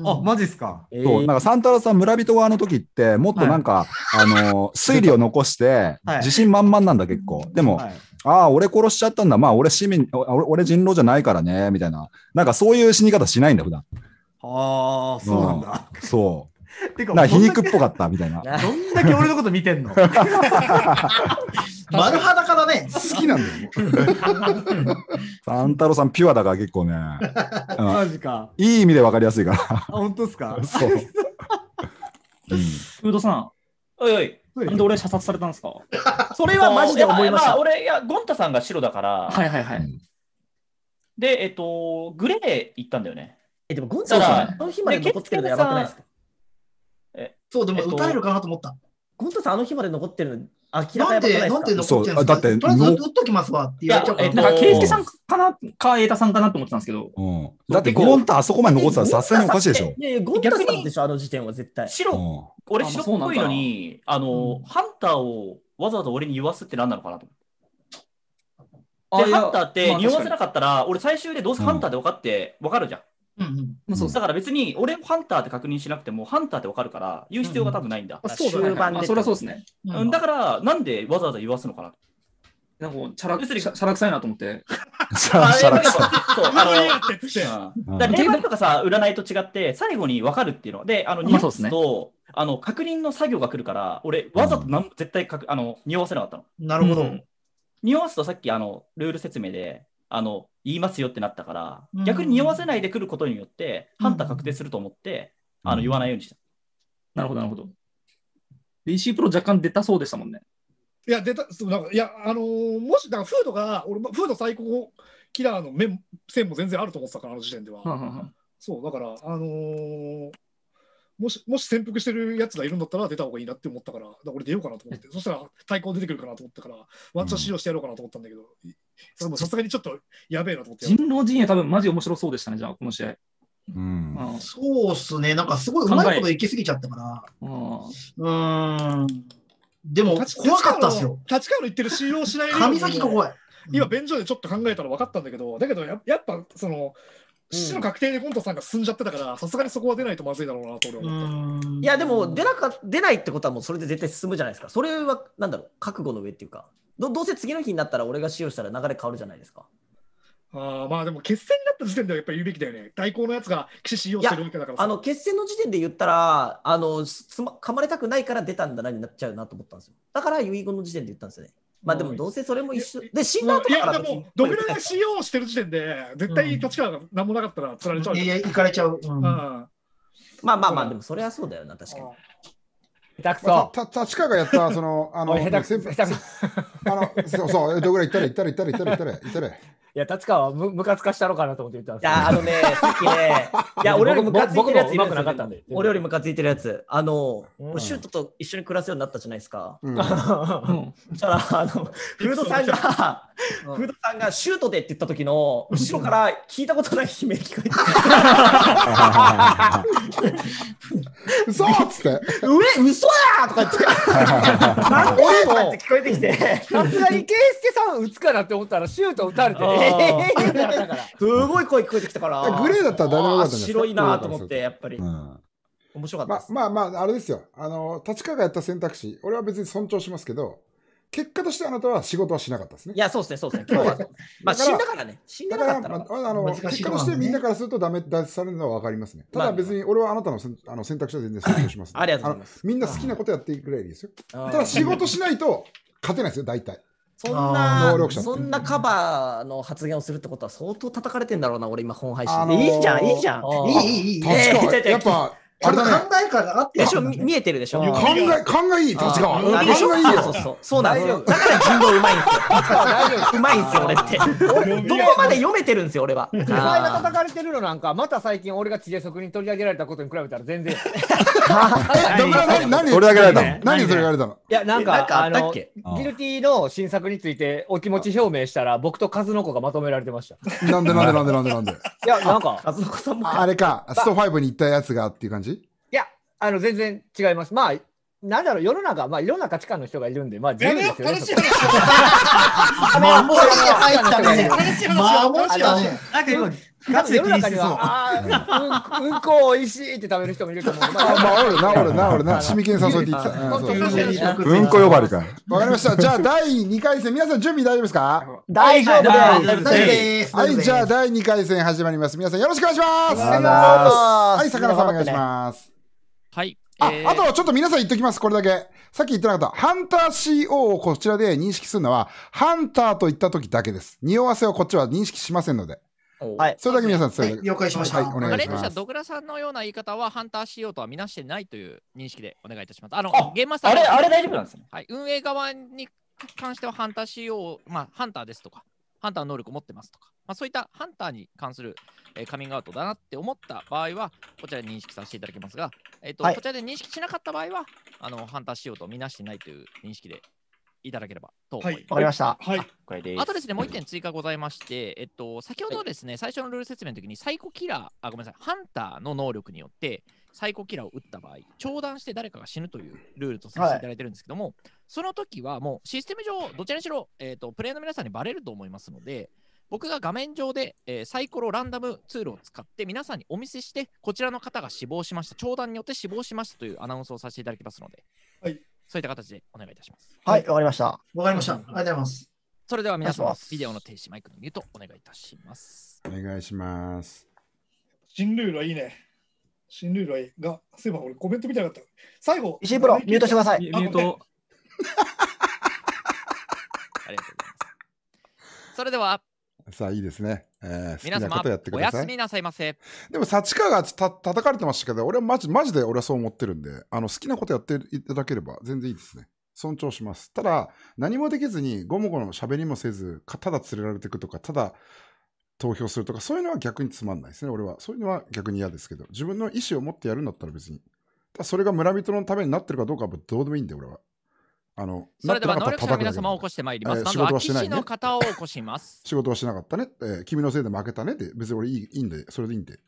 あ、マジっすか。そう、なんか、サンタラさん、村人側の時って、もっとなんか、あの推理を残して、自信満々なんだ、結構。でも、ああ、俺殺しちゃったんだ、まあ、俺市民、俺人狼じゃないからね、みたいな。なんか、そういう死に方しないんだ、普段。ああ、そうなんだ。そう。てか、か皮肉っぽかった、みたいな。どんだけ俺のこと見てんの 丸裸だね。好きなんだよ。サンタロさん、ピュアだから結構ね。マジか。いい意味で分かりやすいから。本当ですか そう。フードさん。おいおい。なんで俺射殺されたんですかそれはマジで思いました。俺、いや、ゴンタさんが白だから。はいはいはい。で、えっと、グレー行ったんだよね。え、でもゴンタさん、あの日まで構つけるのやばくないですかえそう、でも歌えるかなと思った。ゴンタさん、あの日まで残ってるの明らかなんで、なんで残ってるんですかだって、とりあえず打っときますわって言わちゃうから。だか圭介さんかな、か、瑛太さんかなと思ってたんですけど。うん。だって、ゴンタあそこまで残ってたらさすがにおかしいでしょ。いやいや、ゴンタさんでしょ、あの時点は絶対。白、俺白っぽいのに、あの、ハンターをわざわざ俺に言わすって何なのかなとで、ハンターって、匂わせなかったら、俺最終でどうせハンターで分かって、分かるじゃん。うんうん、そうだから別に、俺ハンターって確認しなくても、ハンターってわかるから、言う必要が多分ないんだ。うんうん、そうだ、盤で。それはそうですね。うん、だから、なんでわざわざ言わすのかななんか、チャラチャラさいなと思って。チャラさい。そう、あの、だ霊媒とかさ、占いと違って、最後に分かるっていうの。で、あの、ニュースと、あの、確認の作業が来るから、俺、わざとなん、絶対かく、あの、匂わせなかったの。なるほど。匂わすとさっき、あの、ルール説明で、あの、言いますよってなったから、うん、逆に匂わせないでくることによって、判断確定すると思って、うん、あの言わないようにした。なるほど、なるほど。BC プロ若干出たそうでしたもんね。いや、出た、そうなんかいや、あのー、もし、だからフードが、俺、フード最高キラーの目線も全然あると思ってたから、あの時点では。はははそう、だから、あのー、もし、もし潜伏してるやつがいるんだったら出た方がいいなって思ったから、だ俺出ようかなと思って、そしたら対抗出てくるかなと思ったから、ワンチャン使用してやろうかなと思ったんだけど、さすがにちょっとやべえなと思って。人狼陣営多分マジ面白そうでしたね、じゃあ、この試合。うん、そうっすね、なんかすごいうまいこといきすぎちゃったから。うん。でも、怖かったっすよ。立川の言ってる使用しない。神崎が怖い。今、便所でちょっと考えたら分かったんだけど、だけどや、やっぱ、その、死の確定でコントさんが進んじゃってたからさすがにそこは出ないとまずいだろうなと俺は思ったいやでも出なか出ないってことはもうそれで絶対進むじゃないですかそれはなんだろう覚悟の上っていうかどどうせ次の日になったら俺が使用したら流れ変わるじゃないですかあまあでも決戦になった時点ではやっぱり言うべきだよね。代行のやつが士使用してるわけだからあの決戦の時点で言ったら、あのつま噛まれたくないから出たんだなになっちゃうなと思ったんですよ。だから遺言の時点で言ったんですよね。まあでもどうせそれも一緒で死んだ後いやでもドミノで CO してる時点で絶対立川が何もなかったらつられちゃう、いやい行かれちゃう、うん、まあまあまあでもそれはそうだよな確かに下手くそ、立川がやったそのあの 下手くそあの、そうそう、どぐらい行ったら行ったら行ったら行ったら行ったら行ったら。いや、立川はむむかつかしたのかなと思って言ったんですいや、あのね、さっきね、いや、俺よりむかついてるやついるんですよ、俺よりむかついてるやつ、あの、うん、シュートと一緒に暮らすようになったじゃないですか。うん、そしたら、あの、フードさんが、フードさんがシュートでって言った時の、後ろから聞いたことない悲鳴聞こえて。嘘っつって。上、嘘やとか言って、何でとかって聞こえてきて。さすがに圭介さん打つかなって思ったらシュート打たれて、えー、すごい声聞こえてきたからグレーだったら誰もよった白いなと思ってやっぱり、うん、面白かったまあまああれですよあの立川がやった選択肢俺は別に尊重しますけど結果としてあなたは仕事はしなかったですね。いや、そうですね、そうですね。今日は、まあ、死んだからね。死んだから、まあ、あの、ね、結果としてみんなからするとダメ出されるのは分かりますね。ただ別に俺はあなたのあの選択肢は全然尊重します、ね、ありがとうございます。みんな好きなことやっていくぐらいですよ。ただ仕事しないと、勝てないですよ、大体。そんな、そんなカバーの発言をするってことは相当叩かれてんだろうな、俺今本配信で。いいじゃん、いいじゃん。いい、いい、いい。やっぱ、あれだね。考えからなかった見えてるでしょ。考え、考えいい、確か。考えいいそうそう。そうなんですよ。だから人狼うまいんですよ。うまいんですよ、俺って。どこまで読めてるんですよ、俺は。お前が叩かれてるのなんか、また最近俺が地で職に取り上げられたことに比べたら全然。何取り上げられたの何取り上げられたのいや、なんか、あの、ギルティの新作についてお気持ち表明したら、僕とカの子がまとめられてました。なんでなんでなんでなんでなんで。いや、なんか、カズノさんも。あれか、スト5に行ったやつがっていう感じあの全然違います。まあなんだろう世の中、まあ、いろんな価値観の人がいるんで、まあ、自由ですよね。守りに入ったね。守りあ、もったね。うんかガチで世の中う、は、あうん、うんこおいしいって食べる人もいると思う。ま あ、ま あ、おるな、おるな、おるな。シミケン誘っていった。うんこ呼ばれか。わかりました。じゃあ、第2回戦、皆さん準備大丈夫ですか大丈夫です。はい、じゃあ、第2回戦始まります。皆さんよろしくお願いします。はい、魚さんお願いします。あ、えー、あとちょっと皆さん言っときます、これだけ。さっき言ってなかった、ハンター CO をこちらで認識するのは、ハンターと言った時だけです。匂わせをこっちは認識しませんので。はい。それだけ皆さん、それはい、了解しました。はい、お願いします。ドグラさんのような言い方は、ハンター CO とはみなしてないという認識でお願いいたします。あの、あゲームマスターあれ、あれ大丈夫なんですね。はい。運営側に関しては、ハンター CO、まあ、ハンターですとか、ハンター能力を持ってますとか、まあ、そういったハンターに関する、えー、カミングアウトだなって思った場合は、こちらで認識させていただきますが、えーと、はい、こちらで認識しなかった場合は、あのハンター仕様とみなしていないという認識でいただければと思います。はい、かりました。はい。これであとですね、もう1点追加ございまして、えっと、先ほどですね、最初のルール説明の時に、サイコキラー、あ、ごめんなさい、ハンターの能力によって、サイコキラーを打った場合、長弾して誰かが死ぬというルールとさせていただいてるんですけども、はい、その時はもうシステム上、どちらにしろ、えーと、プレイヤーの皆さんにバレると思いますので、僕が画面上で、えー、サイコロランダムツールを使って皆さんにお見せして、こちらの方が死亡しました、長弾によって死亡しましたというアナウンスをさせていただきますので、はい、そういった形でお願いいたします。はい、わ、はい、かりました。わかりました。ありがとうございます。それでは皆様、ビデオの停止、マイクのミュートお願いいたします。お願いします。新ルールはいいね。新ルールはいいが、そういえば俺コメント見たかった。最後、石井プロ、ミュートしてください。ミュート。ありがとうございます。それでは。さあいいですね。えー、皆様おやすみなさいませ。でも、幸川がた叩かれてましたけど、俺はマジマジで俺はそう思ってるんで、あの好きなことやっていただければ全然いいですね。尊重します。ただ、何もできずに、ごもごも喋りもせず、ただ連れられていくとか、ただ投票するとか、そういうのは逆につまんないですね、俺は。そういうのは逆に嫌ですけど、自分の意思を持ってやるんだったら別に。ただ、それが村人のためになってるかどうかはどうでもいいんで、俺は。あのそれでは能力者の皆様を起こしてまいります。仕事はしない、ね、仕事はしなかったね、えー、君のせいで負けたねて、別に俺いいいいんで、それでいいんで。